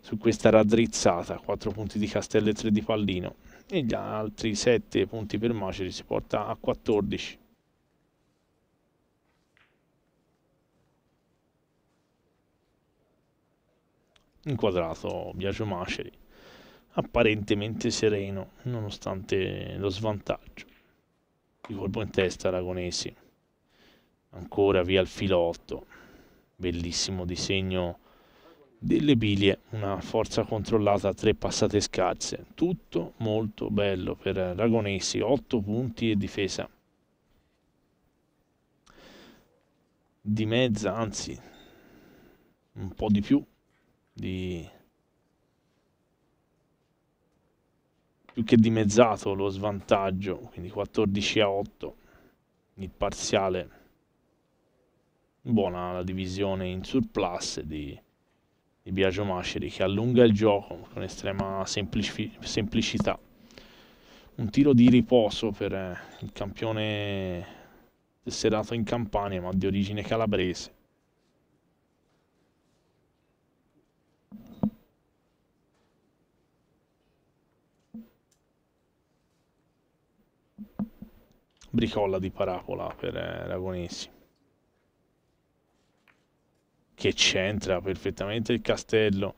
Speaker 2: su questa raddrizzata 4 punti di Castello e 3 di Pallino e gli altri 7 punti per Maceri si porta a 14 inquadrato Biagio Masceri, apparentemente sereno nonostante lo svantaggio. Il colpo in testa Aragonesi, ancora via il filotto, bellissimo disegno delle biglie, una forza controllata tre passate scarse, tutto molto bello per Aragonesi, 8 punti e difesa. Di mezza, anzi, un po' di più, di più che dimezzato lo svantaggio, quindi 14 a 8 il parziale. Buona la divisione in surplus di, di Biagio Masceri che allunga il gioco con estrema semplici, semplicità. Un tiro di riposo per eh, il campione tesserato in Campania ma di origine calabrese Bricolla di parabola per eh, Ragonessi. Che c'entra perfettamente il castello.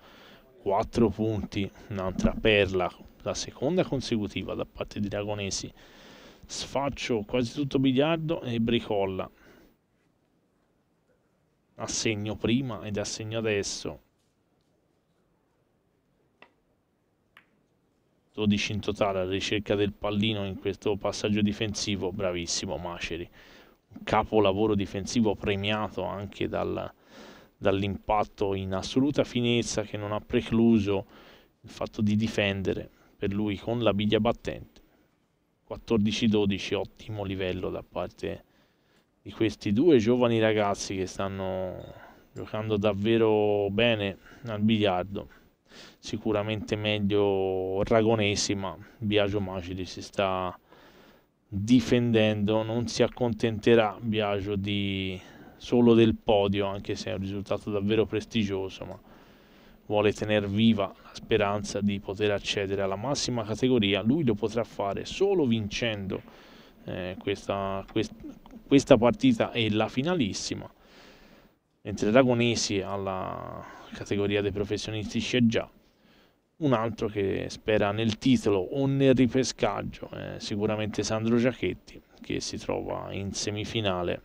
Speaker 2: 4 punti, un'altra perla, la seconda consecutiva da parte di Ragonesi. Sfaccio quasi tutto biliardo e bricolla. Assegno prima ed assegno adesso. 12 in totale alla ricerca del pallino in questo passaggio difensivo, bravissimo Maceri, un capolavoro difensivo premiato anche dal, dall'impatto in assoluta finezza che non ha precluso il fatto di difendere per lui con la biglia battente. 14-12, ottimo livello da parte di questi due giovani ragazzi che stanno giocando davvero bene al biliardo sicuramente meglio Ragonesi, ma Biagio Magili si sta difendendo, non si accontenterà Biagio di solo del podio, anche se è un risultato davvero prestigioso, ma vuole tenere viva la speranza di poter accedere alla massima categoria, lui lo potrà fare solo vincendo eh, questa, quest, questa partita e la finalissima, mentre Ragonesi alla categoria dei professionisti c'è già, un altro che spera nel titolo o nel ripescaggio è sicuramente Sandro Giachetti che si trova in semifinale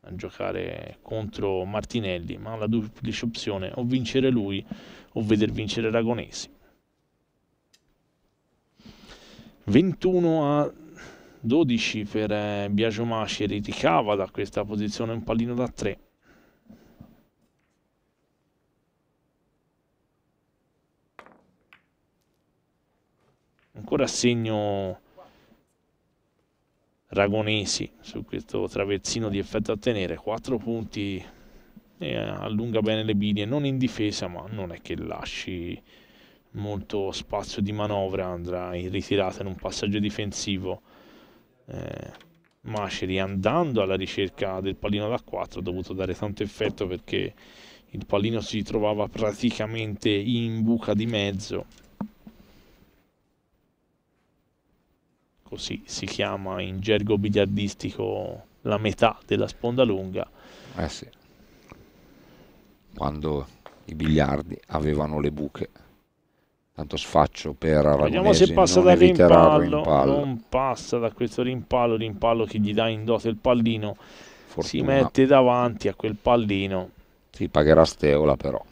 Speaker 2: a giocare contro Martinelli ma la duplice opzione o vincere lui o veder vincere Ragonesi 21 a 12 per eh, Biagio Biagiomaci riticava da questa posizione un pallino da 3 ancora segno Ragonesi su questo traversino di effetto a tenere 4 punti e eh, allunga bene le biglie non in difesa ma non è che lasci molto spazio di manovra andrà in ritirata in un passaggio difensivo eh, Maceri andando alla ricerca del pallino da 4 ha dovuto dare tanto effetto perché il pallino si trovava praticamente in buca di mezzo così ecco, si chiama in gergo biliardistico la metà della sponda lunga.
Speaker 1: Eh sì. Quando i biliardi avevano le buche. Tanto sfaccio per Aragonesi. Vediamo se passa da rimpallo. rimpallo. Non
Speaker 2: passa da questo rimpallo, rimpallo che gli dà in dote il pallino. Fortuna. Si mette davanti a quel pallino.
Speaker 1: Si pagherà Steola però.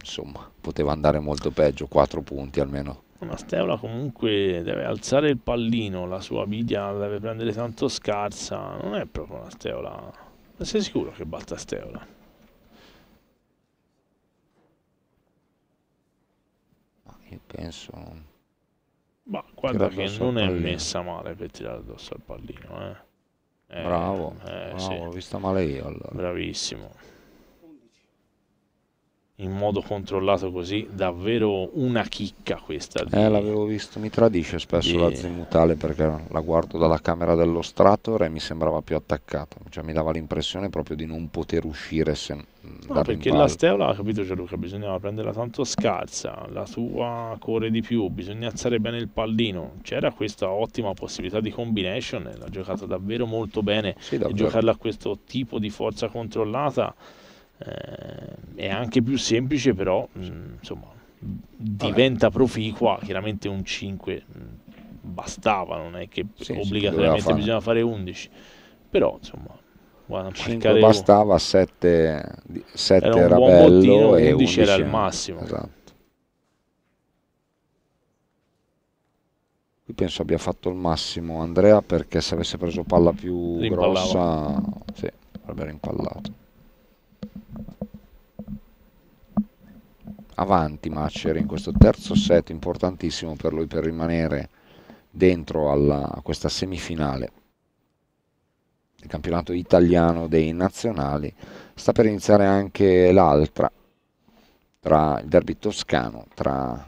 Speaker 1: Insomma, poteva andare molto peggio, 4 punti almeno
Speaker 2: una Masteola comunque deve alzare il pallino, la sua media la deve prendere tanto scarsa, non è proprio una Steola. Ma sei sicuro che batta Steola?
Speaker 1: io penso... Ma guarda che non è messa
Speaker 2: male per tirare addosso al pallino, eh. eh bravo, eh, bravo, sì.
Speaker 1: vista male io allora. Bravissimo
Speaker 2: in modo controllato così, davvero una chicca questa. Di... Eh, l'avevo
Speaker 1: visto, mi tradisce spesso yeah. la Zimutale perché la guardo dalla camera dello Strator e mi sembrava più attaccata, cioè mi dava l'impressione proprio di non poter uscire se...
Speaker 2: No, perché la Steola, capito Gianluca, cioè, bisognava prenderla tanto scarsa, la tua corre di più, bisogna alzare bene il pallino, c'era questa ottima possibilità di combination, l'ha giocata davvero molto bene, sì, e giocarla a questo tipo di forza controllata eh, è anche più semplice però mh, mm, insomma diventa proficua chiaramente un 5 mm, bastava non è che sì, obbligatoriamente sì, bisogna fare 11 però insomma guarda, bastava
Speaker 1: 7, 7 era, era bello e 11, 11 era il massimo esatto qui penso abbia fatto il massimo Andrea perché se avesse preso palla più grossa sì, avrebbe rimpallato avanti Macer in questo terzo set importantissimo per lui per rimanere dentro alla, a questa semifinale del campionato italiano dei nazionali sta per iniziare anche l'altra tra il derby toscano tra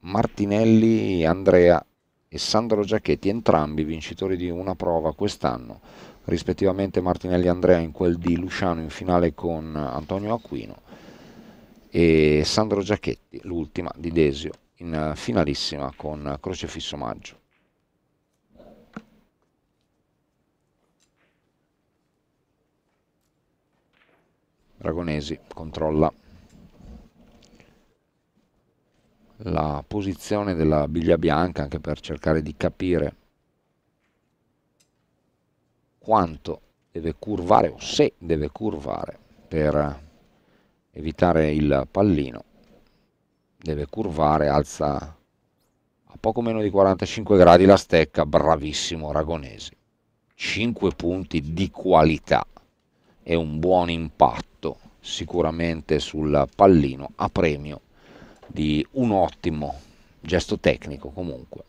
Speaker 1: Martinelli Andrea e Sandro Giacchetti entrambi vincitori di una prova quest'anno rispettivamente Martinelli e Andrea in quel di Luciano in finale con Antonio Aquino e Sandro Giacchetti, l'ultima di Desio, in eh, finalissima con Crocefisso Maggio. Dragonesi controlla la posizione della biglia bianca anche per cercare di capire quanto deve curvare o se deve curvare per evitare il pallino deve curvare alza a poco meno di 45 gradi la stecca bravissimo aragonesi 5 punti di qualità e un buon impatto sicuramente sul pallino a premio di un ottimo gesto tecnico comunque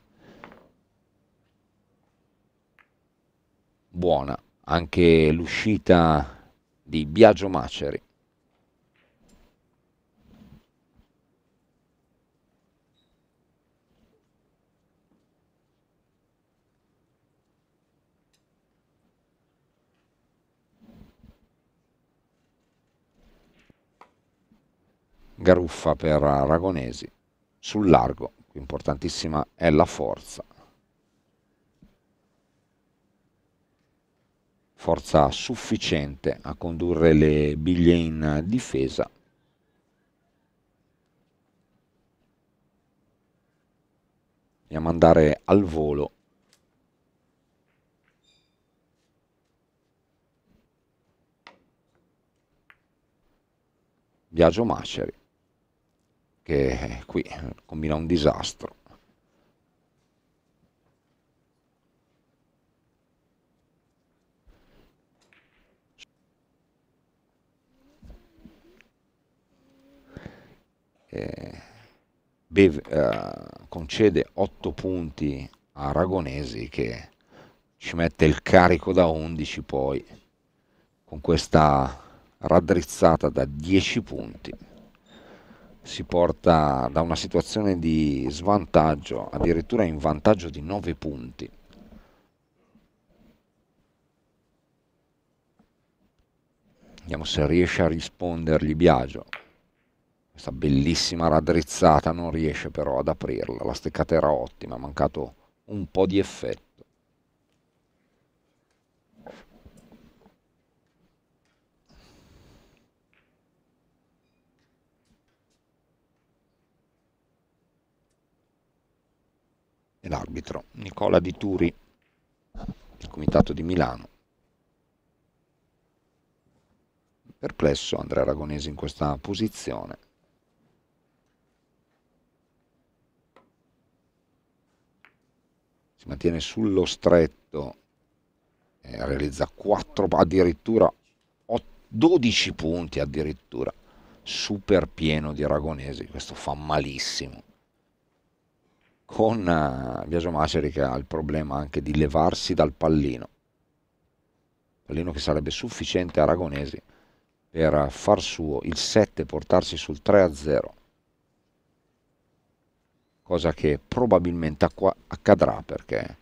Speaker 1: buona anche l'uscita di Biagio Maceri Garuffa per Aragonesi sul largo, importantissima è la forza. Forza sufficiente a condurre le biglie in difesa. E a mandare al volo Biagio Maceri perché qui combina un disastro. Eh, beve, eh, concede 8 punti a Aragonesi che ci mette il carico da 11 poi con questa raddrizzata da 10 punti si porta da una situazione di svantaggio addirittura in vantaggio di 9 punti. Vediamo se riesce a rispondergli Biagio. Questa bellissima raddrizzata non riesce però ad aprirla, la steccata era ottima, ha mancato un po' di effetto. l'arbitro Nicola Di Turi del Comitato di Milano. Perplesso Andrea Aragonese in questa posizione. Si mantiene sullo stretto e realizza 4, addirittura 12 punti addirittura super pieno di Aragonese, questo fa malissimo con eh, Biaso Maseri che ha il problema anche di levarsi dal pallino, pallino che sarebbe sufficiente a Aragonesi per far suo il 7 portarsi sul 3-0, cosa che probabilmente accadrà perché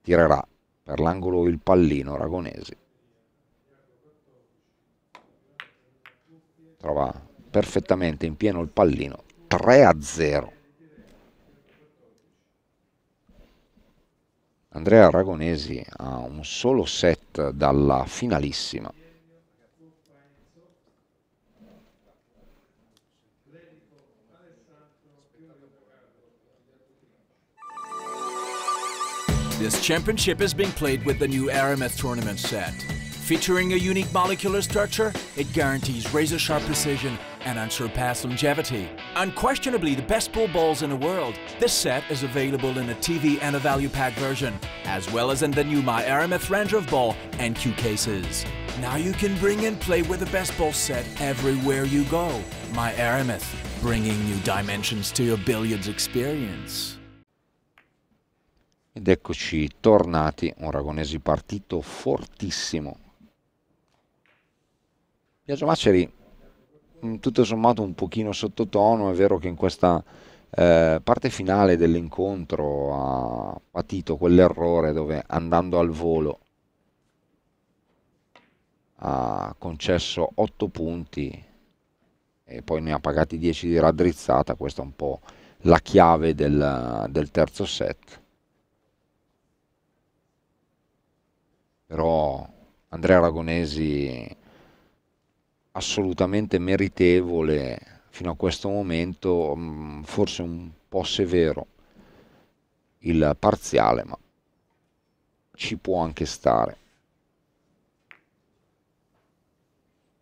Speaker 1: tirerà per l'angolo il pallino Aragonesi. Trova perfettamente in pieno il pallino 3 a 0. Andrea Aragonesi ha un solo set dalla finalissima.
Speaker 3: This championship is being played with the new Arameth tournament set. Featuring a unique molecular structure, it guarantees razor-sharp precision and unsurpassed longevity. Unquestionably the best pool balls in the world, this set is available in a TV and a value pack version, as well as in the new My Aramith range of ball and cue cases. Now you can bring and play with the best ball set everywhere you go. My Aramith, bringing new dimensions to your billiards
Speaker 1: experience. Ed eccoci tornati, un ragonesi partito fortissimo Biagio Maceri mm, tutto sommato un pochino sottotono, è vero che in questa eh, parte finale dell'incontro ha patito quell'errore dove andando al volo ha concesso 8 punti e poi ne ha pagati 10 di raddrizzata, questa è un po' la chiave del, del terzo set. Però Andrea Aragonesi assolutamente meritevole fino a questo momento, mm, forse un po' severo il parziale, ma ci può anche stare.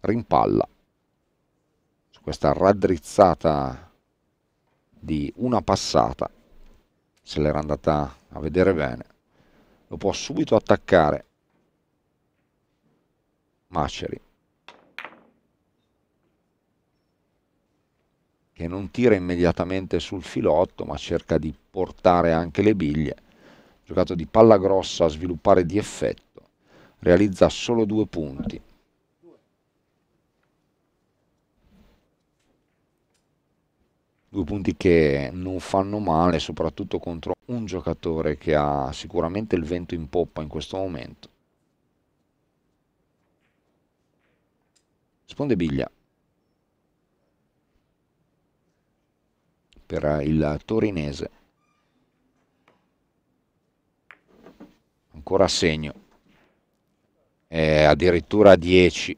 Speaker 1: Rimpalla su questa raddrizzata di una passata, se l'era andata a vedere bene, lo può subito attaccare Maceri che non tira immediatamente sul filotto, ma cerca di portare anche le biglie. Giocato di palla grossa a sviluppare di effetto, realizza solo due punti. Due punti che non fanno male, soprattutto contro un giocatore che ha sicuramente il vento in poppa in questo momento. Risponde Biglia. per il torinese ancora segno è addirittura 10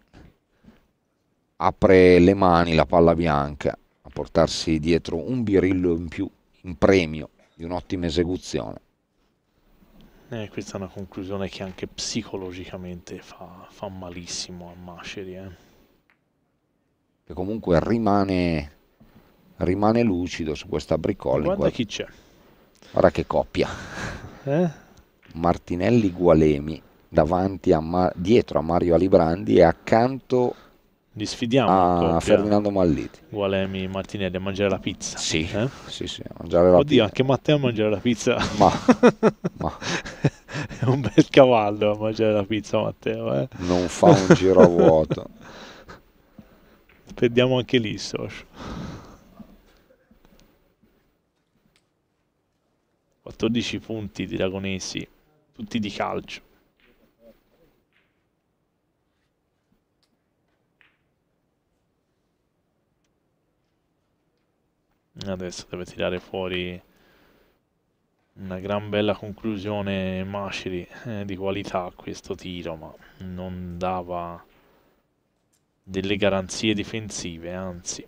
Speaker 1: apre le mani la palla bianca a portarsi dietro un birillo in più in premio di un'ottima esecuzione
Speaker 2: eh, questa è una conclusione che anche psicologicamente fa, fa malissimo a Masceri eh.
Speaker 1: che comunque rimane rimane lucido su questa bricola. Guarda qual... chi c'è. Guarda che coppia. Eh? Martinelli Gualemi davanti a Ma... dietro a Mario Alibrandi e accanto li sfidiamo a Ferdinando Malliti.
Speaker 2: Gualemi Martinelli a mangiare la pizza. Sì, eh? sì, sì, a mangiare la Oddio, pizza. anche Matteo a mangiare la pizza.
Speaker 1: Ma, ma. è un
Speaker 2: bel cavallo a mangiare la pizza Matteo. Eh? Non fa un giro a vuoto. Perdiamo anche lì, socio. 14 punti di Ragonesi, tutti di calcio. Adesso deve tirare fuori una gran bella conclusione Maceri eh, di qualità questo tiro, ma non dava delle garanzie difensive, anzi.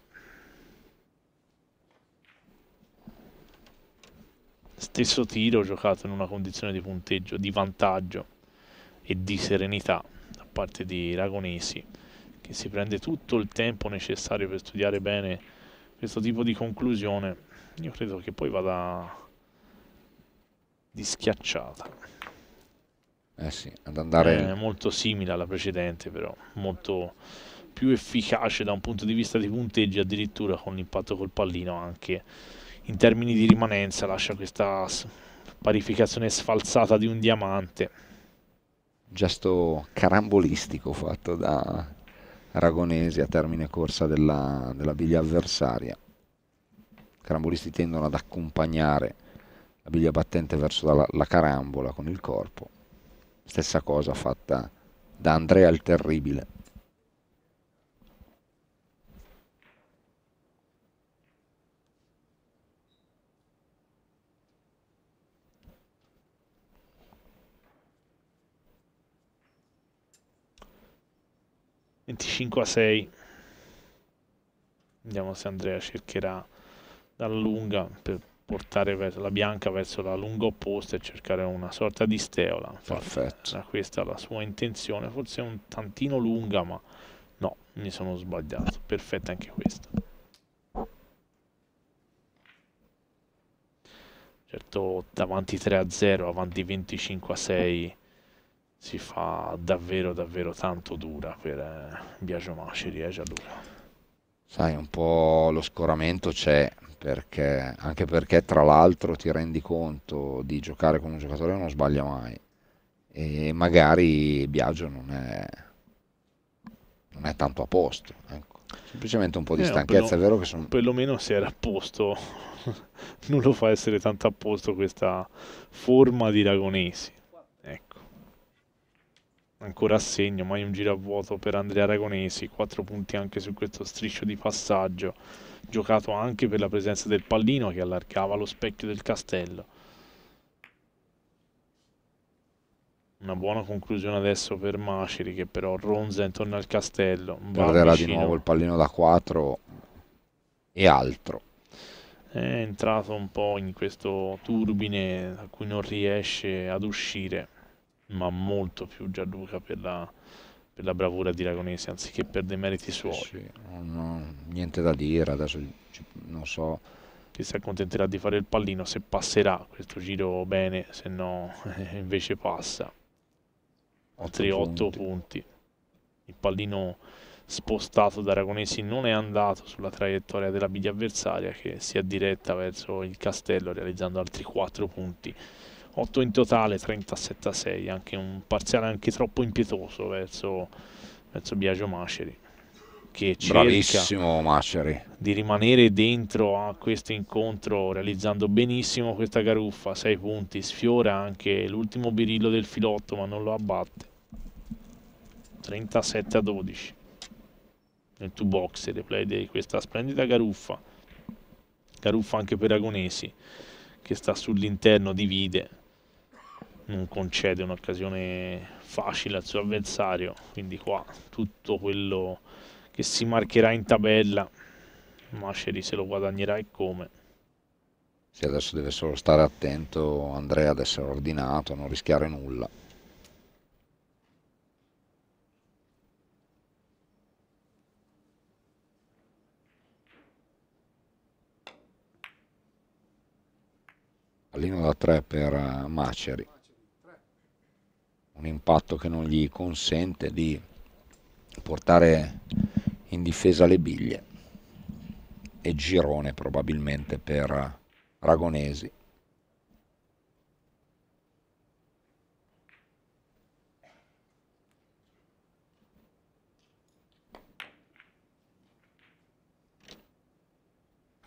Speaker 2: stesso tiro giocato in una condizione di punteggio, di vantaggio e di serenità da parte di Ragonesi che si prende tutto il tempo necessario per studiare bene questo tipo di conclusione io credo che poi vada di schiacciata
Speaker 1: eh sì, ad andare... è eh,
Speaker 2: molto simile alla precedente però molto più efficace da un punto di vista di punteggi addirittura con l'impatto col pallino anche in termini di rimanenza lascia questa parificazione sfalsata di un diamante.
Speaker 1: Gesto carambolistico fatto da Aragonesi a termine corsa della, della biglia avversaria. I carambolisti tendono ad accompagnare la biglia battente verso la, la carambola con il corpo. Stessa cosa fatta da Andrea il Terribile.
Speaker 2: 25 a 6 vediamo se Andrea cercherà dalla lunga per portare la bianca verso la lunga opposta e cercare una sorta di steola perfetto era questa la sua intenzione forse un tantino lunga ma no mi sono sbagliato perfetta anche questa certo davanti 3 a 0 avanti 25 a 6 si fa davvero davvero tanto dura per eh, Biagio Maceri, eh Gianluca?
Speaker 1: Sai, un po' lo scoramento c'è, perché, anche perché tra l'altro ti rendi conto di giocare con un giocatore che non sbaglia mai e magari Biagio non è, non è tanto a posto. Ecco. Semplicemente un po' di eh, stanchezza, no, è vero che sono...
Speaker 2: Perlomeno se era a posto,
Speaker 1: non lo fa essere
Speaker 2: tanto a posto questa forma di Ragonesi ancora a segno, mai un giro a vuoto per Andrea Aragonesi, 4 punti anche su questo striscio di passaggio, giocato anche per la presenza del pallino che allargava lo specchio del castello. Una buona conclusione adesso per Maceri che però ronza intorno al castello. Guarderà di nuovo
Speaker 1: il pallino da 4 e altro.
Speaker 2: È entrato un po' in questo turbine da cui non riesce ad uscire ma molto più Gianluca per la, per la bravura di Ragonese anziché per dei meriti suoi. Sì,
Speaker 1: no, niente da dire, adesso non so.
Speaker 2: Che si accontenterà di fare il pallino se passerà questo giro bene, se no invece passa. Altri 8 punti. punti. Il pallino spostato da Aragonesi non è andato sulla traiettoria della biglia avversaria che si è diretta verso il castello realizzando altri 4 punti 8 in totale, 37 a 6, anche un parziale anche troppo impietoso verso, verso Biagio Maceri che Bravissimo Maceri. di rimanere dentro a questo incontro realizzando benissimo questa garuffa, 6 punti, sfiora anche l'ultimo birillo del filotto ma non lo abbatte 37 a 12 nel 2 box replay di questa splendida garuffa garuffa anche per Agonesi che sta sull'interno, divide non concede un'occasione facile al suo avversario, quindi qua tutto quello che si marcherà in tabella Masceri se lo guadagnerà e come.
Speaker 1: Sì, adesso deve solo stare attento Andrea ad essere ordinato, non rischiare nulla. Pallino da 3 per eh, Maceri un impatto che non gli consente di portare in difesa le biglie e girone probabilmente per Ragonesi.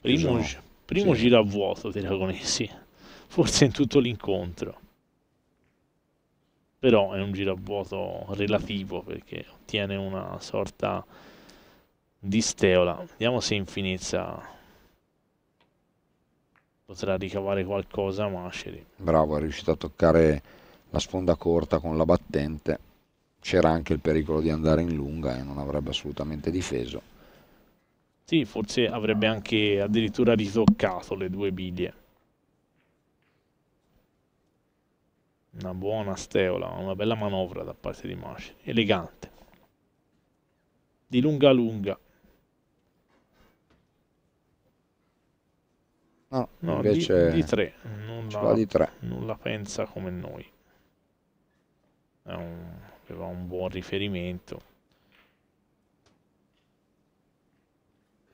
Speaker 2: Primo, primo giro a vuoto dei Ragonesi, forse in tutto l'incontro però è un giro a vuoto relativo perché ottiene una sorta di steola. Vediamo se Infinizza potrà ricavare qualcosa Masceri.
Speaker 1: Bravo, è riuscito a toccare la sponda corta con la battente. C'era anche il pericolo di andare in lunga e non avrebbe assolutamente difeso.
Speaker 2: Sì, forse avrebbe anche addirittura ritoccato le due biglie. Una buona steola, una bella manovra da parte di Masci. Elegante. Di lunga a lunga.
Speaker 1: No, no invece di, di tre. Nulla, di tre. Nulla
Speaker 2: pensa come noi. Un, aveva un buon riferimento.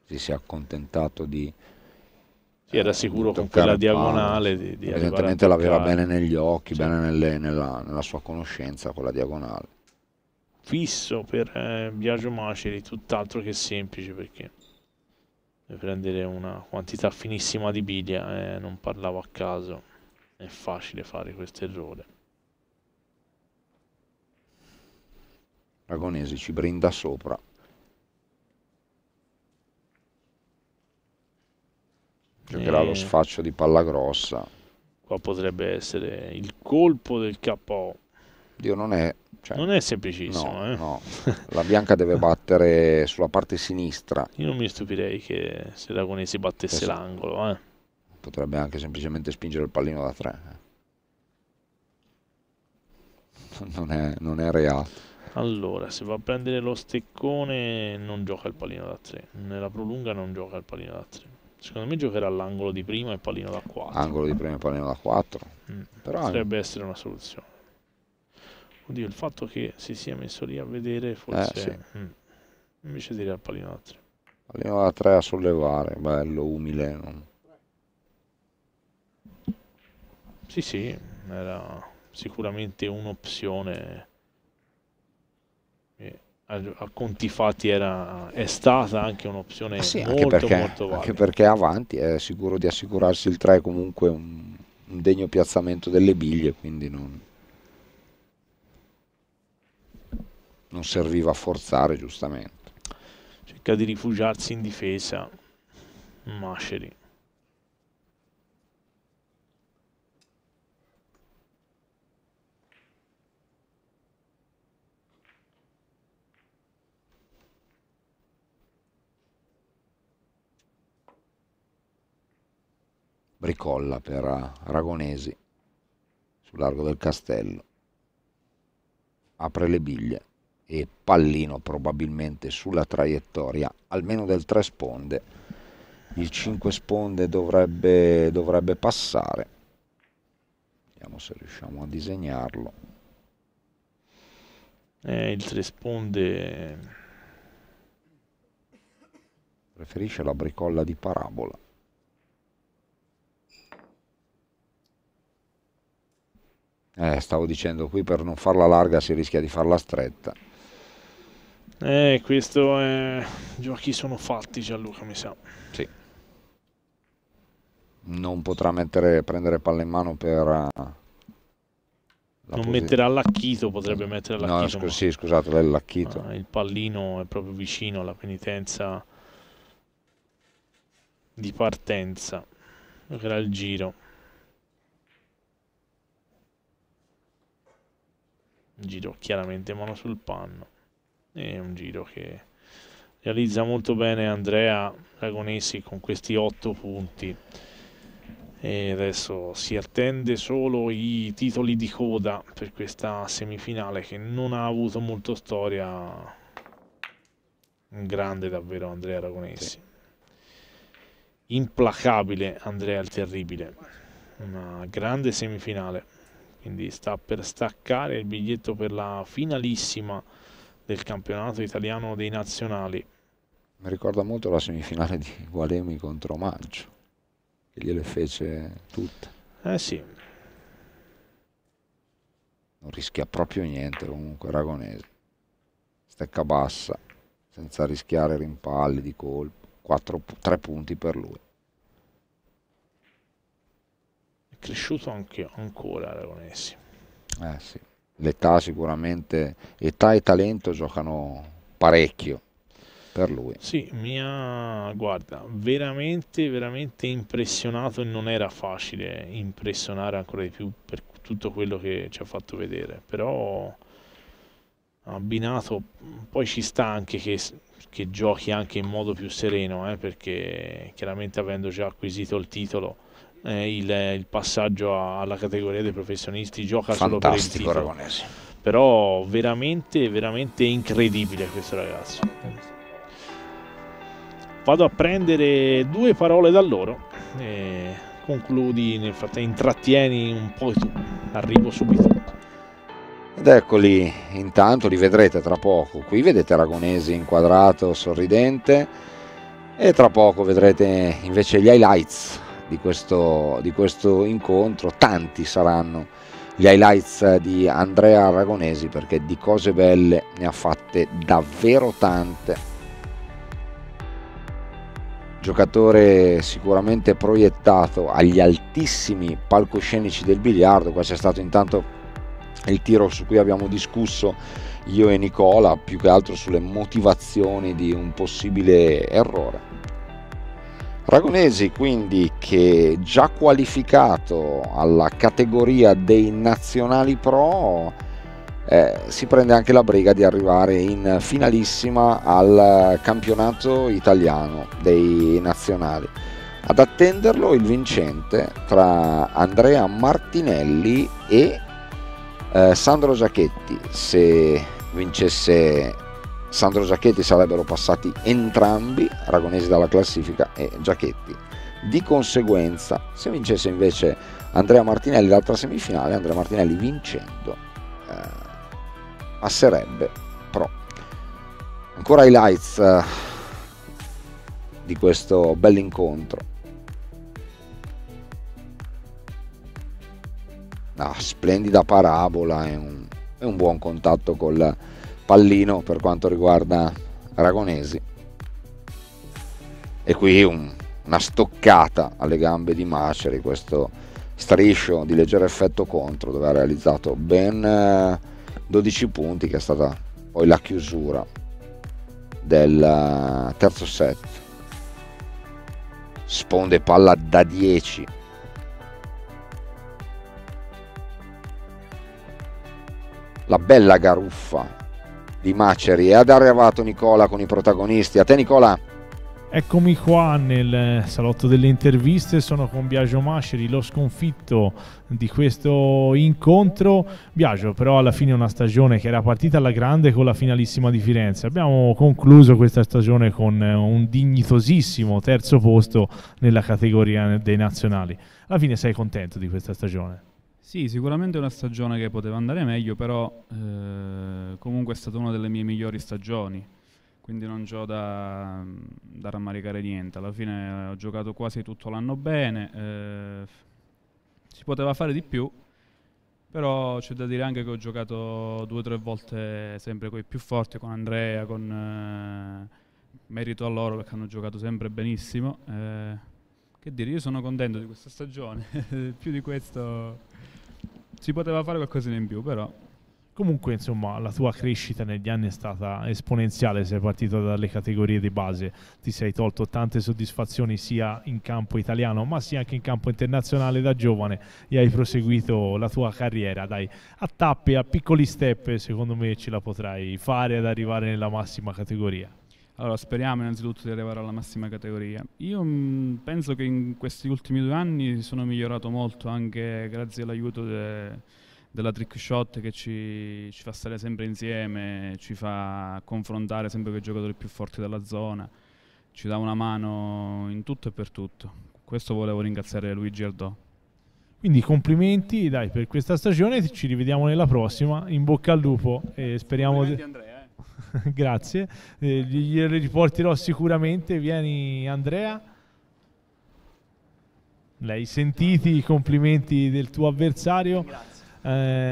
Speaker 1: Si è accontentato di sì,
Speaker 2: era sicuro con quella diagonale di, di Evidentemente l'aveva bene
Speaker 1: negli occhi, sì. bene nelle, nella, nella, sua conoscenza quella diagonale.
Speaker 2: Fisso per eh, Biagio Maceri, tutt'altro che semplice perché prendere una quantità finissima di biglia, eh, non parlavo a caso, è facile fare questo errore.
Speaker 1: Ragonesi ci brinda sopra. giocherà lo eh. sfaccio di palla grossa.
Speaker 2: Qua potrebbe essere il colpo del KO. Dio non è... Cioè, non è semplicissimo. No,
Speaker 1: eh. no. La Bianca deve battere sulla parte sinistra. Io non mi stupirei
Speaker 2: che se Lagonesi battesse l'angolo. Eh.
Speaker 1: Potrebbe anche semplicemente spingere il pallino da tre. Eh. Non è, non è reato.
Speaker 2: Allora, se va a prendere lo steccone non gioca il pallino da tre. Nella prolunga non gioca il pallino da tre. Secondo me giocherà all'angolo di prima e pallino da
Speaker 1: 4. Angolo di prima e pallino da 4. Mm. Però Potrebbe è... essere una soluzione.
Speaker 2: Oddio, il fatto che si sia messo lì a vedere forse... Eh, sì. mm. Invece di dire al pallino da 3.
Speaker 1: Pallino da 3 a sollevare, bello, umile. Non...
Speaker 2: Sì, sì, era sicuramente un'opzione a conti fatti era, è stata anche un'opzione sì, molto, anche perché, molto valida. Anche
Speaker 1: perché avanti è sicuro di assicurarsi il 3 comunque un, un degno piazzamento delle biglie, quindi non, non serviva a forzare giustamente. Cerca di rifugiarsi in difesa, Masceri. Bricolla per eh, Aragonesi sul largo del castello apre le biglie e pallino probabilmente sulla traiettoria almeno del 3 sponde il 5 sponde dovrebbe, dovrebbe passare vediamo se riusciamo a disegnarlo eh, il 3 sponde preferisce la bricolla di parabola Eh, stavo dicendo qui per non farla larga si rischia di farla stretta.
Speaker 2: Eh, questo è... Eh, giochi sono fatti Gianluca, mi sa.
Speaker 1: Sì. Non potrà mettere, prendere palla in mano per... Eh,
Speaker 2: non metterà l'acchito, potrebbe mettere l'acchito. No, scu ma... sì, scusate, lei l'acchito. Ah, il pallino è proprio vicino alla penitenza di partenza. Giocherà il giro. un giro chiaramente mano sul panno e un giro che realizza molto bene Andrea Ragonessi con questi 8 punti e adesso si attende solo i titoli di coda per questa semifinale che non ha avuto molto storia un grande davvero Andrea Ragonessi implacabile Andrea il Terribile una grande semifinale quindi sta per staccare il biglietto per la finalissima del campionato italiano dei nazionali.
Speaker 1: Mi ricorda molto la semifinale di Gualemi contro Maggio, che gliele fece tutte. Eh sì. Non rischia proprio niente comunque Ragonese. Stecca bassa, senza rischiare rimpalli di colpo. 4, 3 punti per lui.
Speaker 2: cresciuto anche, ancora Aragonesi.
Speaker 1: Eh sì, l'età sicuramente, età e talento giocano parecchio per lui. Sì, mi
Speaker 2: ha, guarda, veramente, veramente impressionato e non era facile impressionare ancora di più per tutto quello che ci ha fatto vedere, però abbinato, poi ci sta anche che, che giochi anche in modo più sereno, eh, perché chiaramente avendo già acquisito il titolo eh, il, il, passaggio alla categoria dei professionisti, gioca Fantastico, solo per il titolo. Però veramente, veramente incredibile questo ragazzo. Vado a prendere due parole da loro e concludi, nel frattempo intrattieni un po' tu, arrivo subito.
Speaker 1: Ed eccoli, intanto li vedrete tra poco. Qui vedete Aragonese inquadrato, sorridente, e tra poco vedrete invece gli highlights di questo, di questo incontro, tanti saranno gli highlights eh, di Andrea Aragonesi perché di cose belle ne ha fatte davvero tante. Giocatore sicuramente proiettato agli altissimi palcoscenici del biliardo, qua c'è stato intanto il tiro su cui abbiamo discusso io e Nicola, più che altro sulle motivazioni di un possibile errore. Ragonesi quindi che già qualificato alla categoria dei nazionali pro eh, si prende anche la briga di arrivare in finalissima al campionato italiano dei nazionali. Ad attenderlo il vincente tra Andrea Martinelli e eh, Sandro Giachetti. Se vincesse Sandro Giachetti sarebbero passati entrambi, Ragonesi dalla classifica e Giachetti di conseguenza, se vincesse invece Andrea Martinelli l'altra semifinale, Andrea Martinelli vincendo eh, passerebbe pro. Ancora i lights eh, di questo bell'incontro. Una splendida parabola e un, e un buon contatto col pallino per quanto riguarda Aragonesi. E qui un una stoccata alle gambe di Maceri, questo striscio di leggero effetto contro dove ha realizzato ben 12 eh, punti che è stata poi la chiusura del eh, terzo set. Sponde palla da 10 la bella garuffa di Maceri. Ed è arrivato Nicola con i protagonisti. A te Nicola.
Speaker 2: Eccomi qua nel salotto delle interviste, sono con Biagio Masceri, lo sconfitto di questo incontro. Biagio però alla fine è una stagione che era partita alla grande con la finalissima di Firenze. Abbiamo concluso questa stagione con eh, un dignitosissimo terzo posto nella categoria dei nazionali. Alla fine sei contento di questa stagione?
Speaker 3: Sì, sicuramente è una stagione che poteva andare meglio, però eh, comunque è stata una delle mie migliori stagioni quindi non ho da, da, rammaricare niente. Alla fine ho giocato quasi tutto l'anno bene, eh, si poteva fare di più, però c'è da dire anche che ho giocato due o tre volte sempre con i più forti, con Andrea, con eh, merito a loro perché hanno giocato sempre benissimo. Eh, che dire, io sono contento di questa stagione, più di questo si poteva fare qualcosina in più, però Comunque, insomma,
Speaker 2: la tua crescita negli anni è stata esponenziale, sei partito dalle categorie di base, ti sei tolto tante soddisfazioni sia in campo italiano, ma sia anche in campo internazionale da giovane e hai proseguito la tua carriera, dai, a tappe, a piccoli step, secondo me
Speaker 3: ce la potrai fare ad arrivare nella massima categoria. Allora, speriamo innanzitutto di arrivare alla massima categoria. Io mh, mm, penso che in questi ultimi due anni sono migliorato molto anche grazie all'aiuto de, della trick shot che ci, ci, fa stare sempre insieme, ci fa confrontare sempre con i giocatori più forti della zona, ci dà una mano in tutto e per tutto. Questo volevo ringraziare Luigi Ardò.
Speaker 2: Quindi complimenti dai, per questa stagione, ci rivediamo nella
Speaker 3: prossima, in bocca al
Speaker 2: lupo e speriamo... Di Andrea, eh. Grazie, eh, gli riporterò sicuramente, vieni Andrea. Lei sentiti i complimenti del tuo avversario. Grazie. Eh,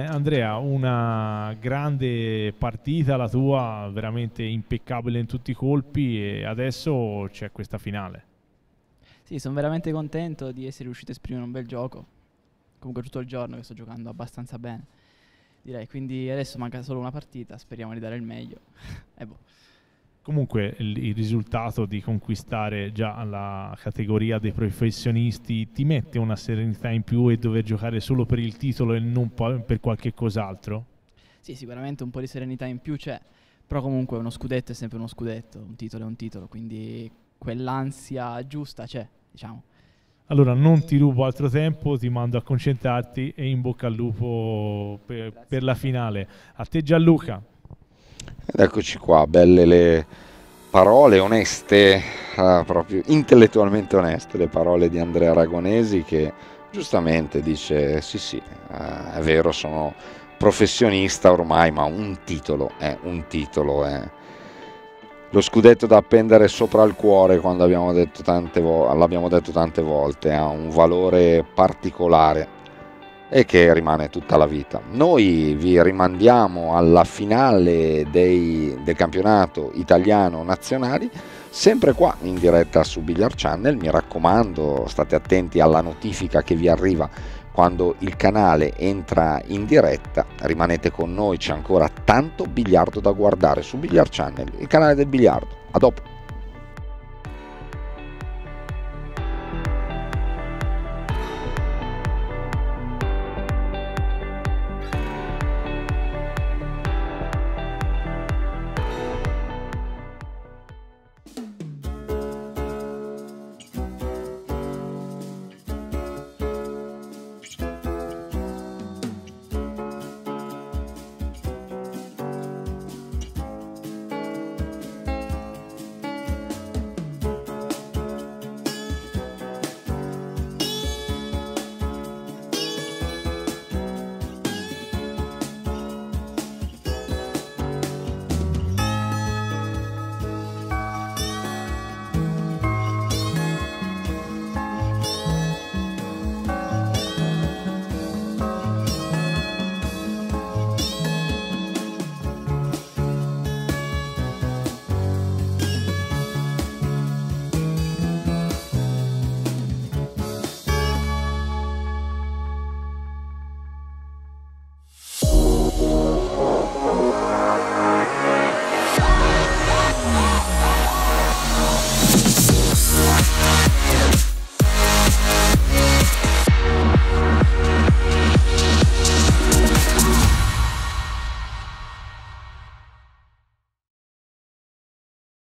Speaker 2: Andrea, una grande partita la tua, veramente impeccabile in tutti i colpi e adesso c'è questa finale.
Speaker 3: Sì, sono veramente contento di essere riuscito a esprimere un bel gioco. Comunque tutto il giorno che sto giocando abbastanza bene. Direi, quindi adesso manca solo una partita, speriamo di dare il meglio. e boh
Speaker 2: comunque il, il, risultato di conquistare già la categoria dei professionisti ti mette una serenità in più e dover giocare solo per il titolo e non per qualche cos'altro?
Speaker 3: Sì, sicuramente un po' di serenità in più c'è, però comunque uno scudetto è sempre uno scudetto, un titolo è un titolo, quindi quell'ansia giusta c'è, diciamo.
Speaker 2: Allora non ti rubo altro tempo, ti mando a concentrarti e in bocca al lupo per, per la finale. A te Gianluca.
Speaker 1: Ed eccoci qua, belle le parole oneste, eh, proprio intellettualmente oneste, le parole di Andrea Aragonesi che giustamente dice sì sì, eh, è vero, sono professionista ormai, ma un titolo è un titolo. è lo scudetto da appendere sopra al cuore, quando l'abbiamo detto tante volte, ha un valore particolare e che rimane tutta la vita. Noi vi rimandiamo alla finale dei, del campionato italiano nazionali, sempre qua in diretta su Billiard Channel. Mi raccomando, state attenti alla notifica che vi arriva quando il canale entra in diretta. Rimanete con noi, c'è ancora tanto biliardo da guardare su Billiard Channel, il canale del biliardo. A dopo!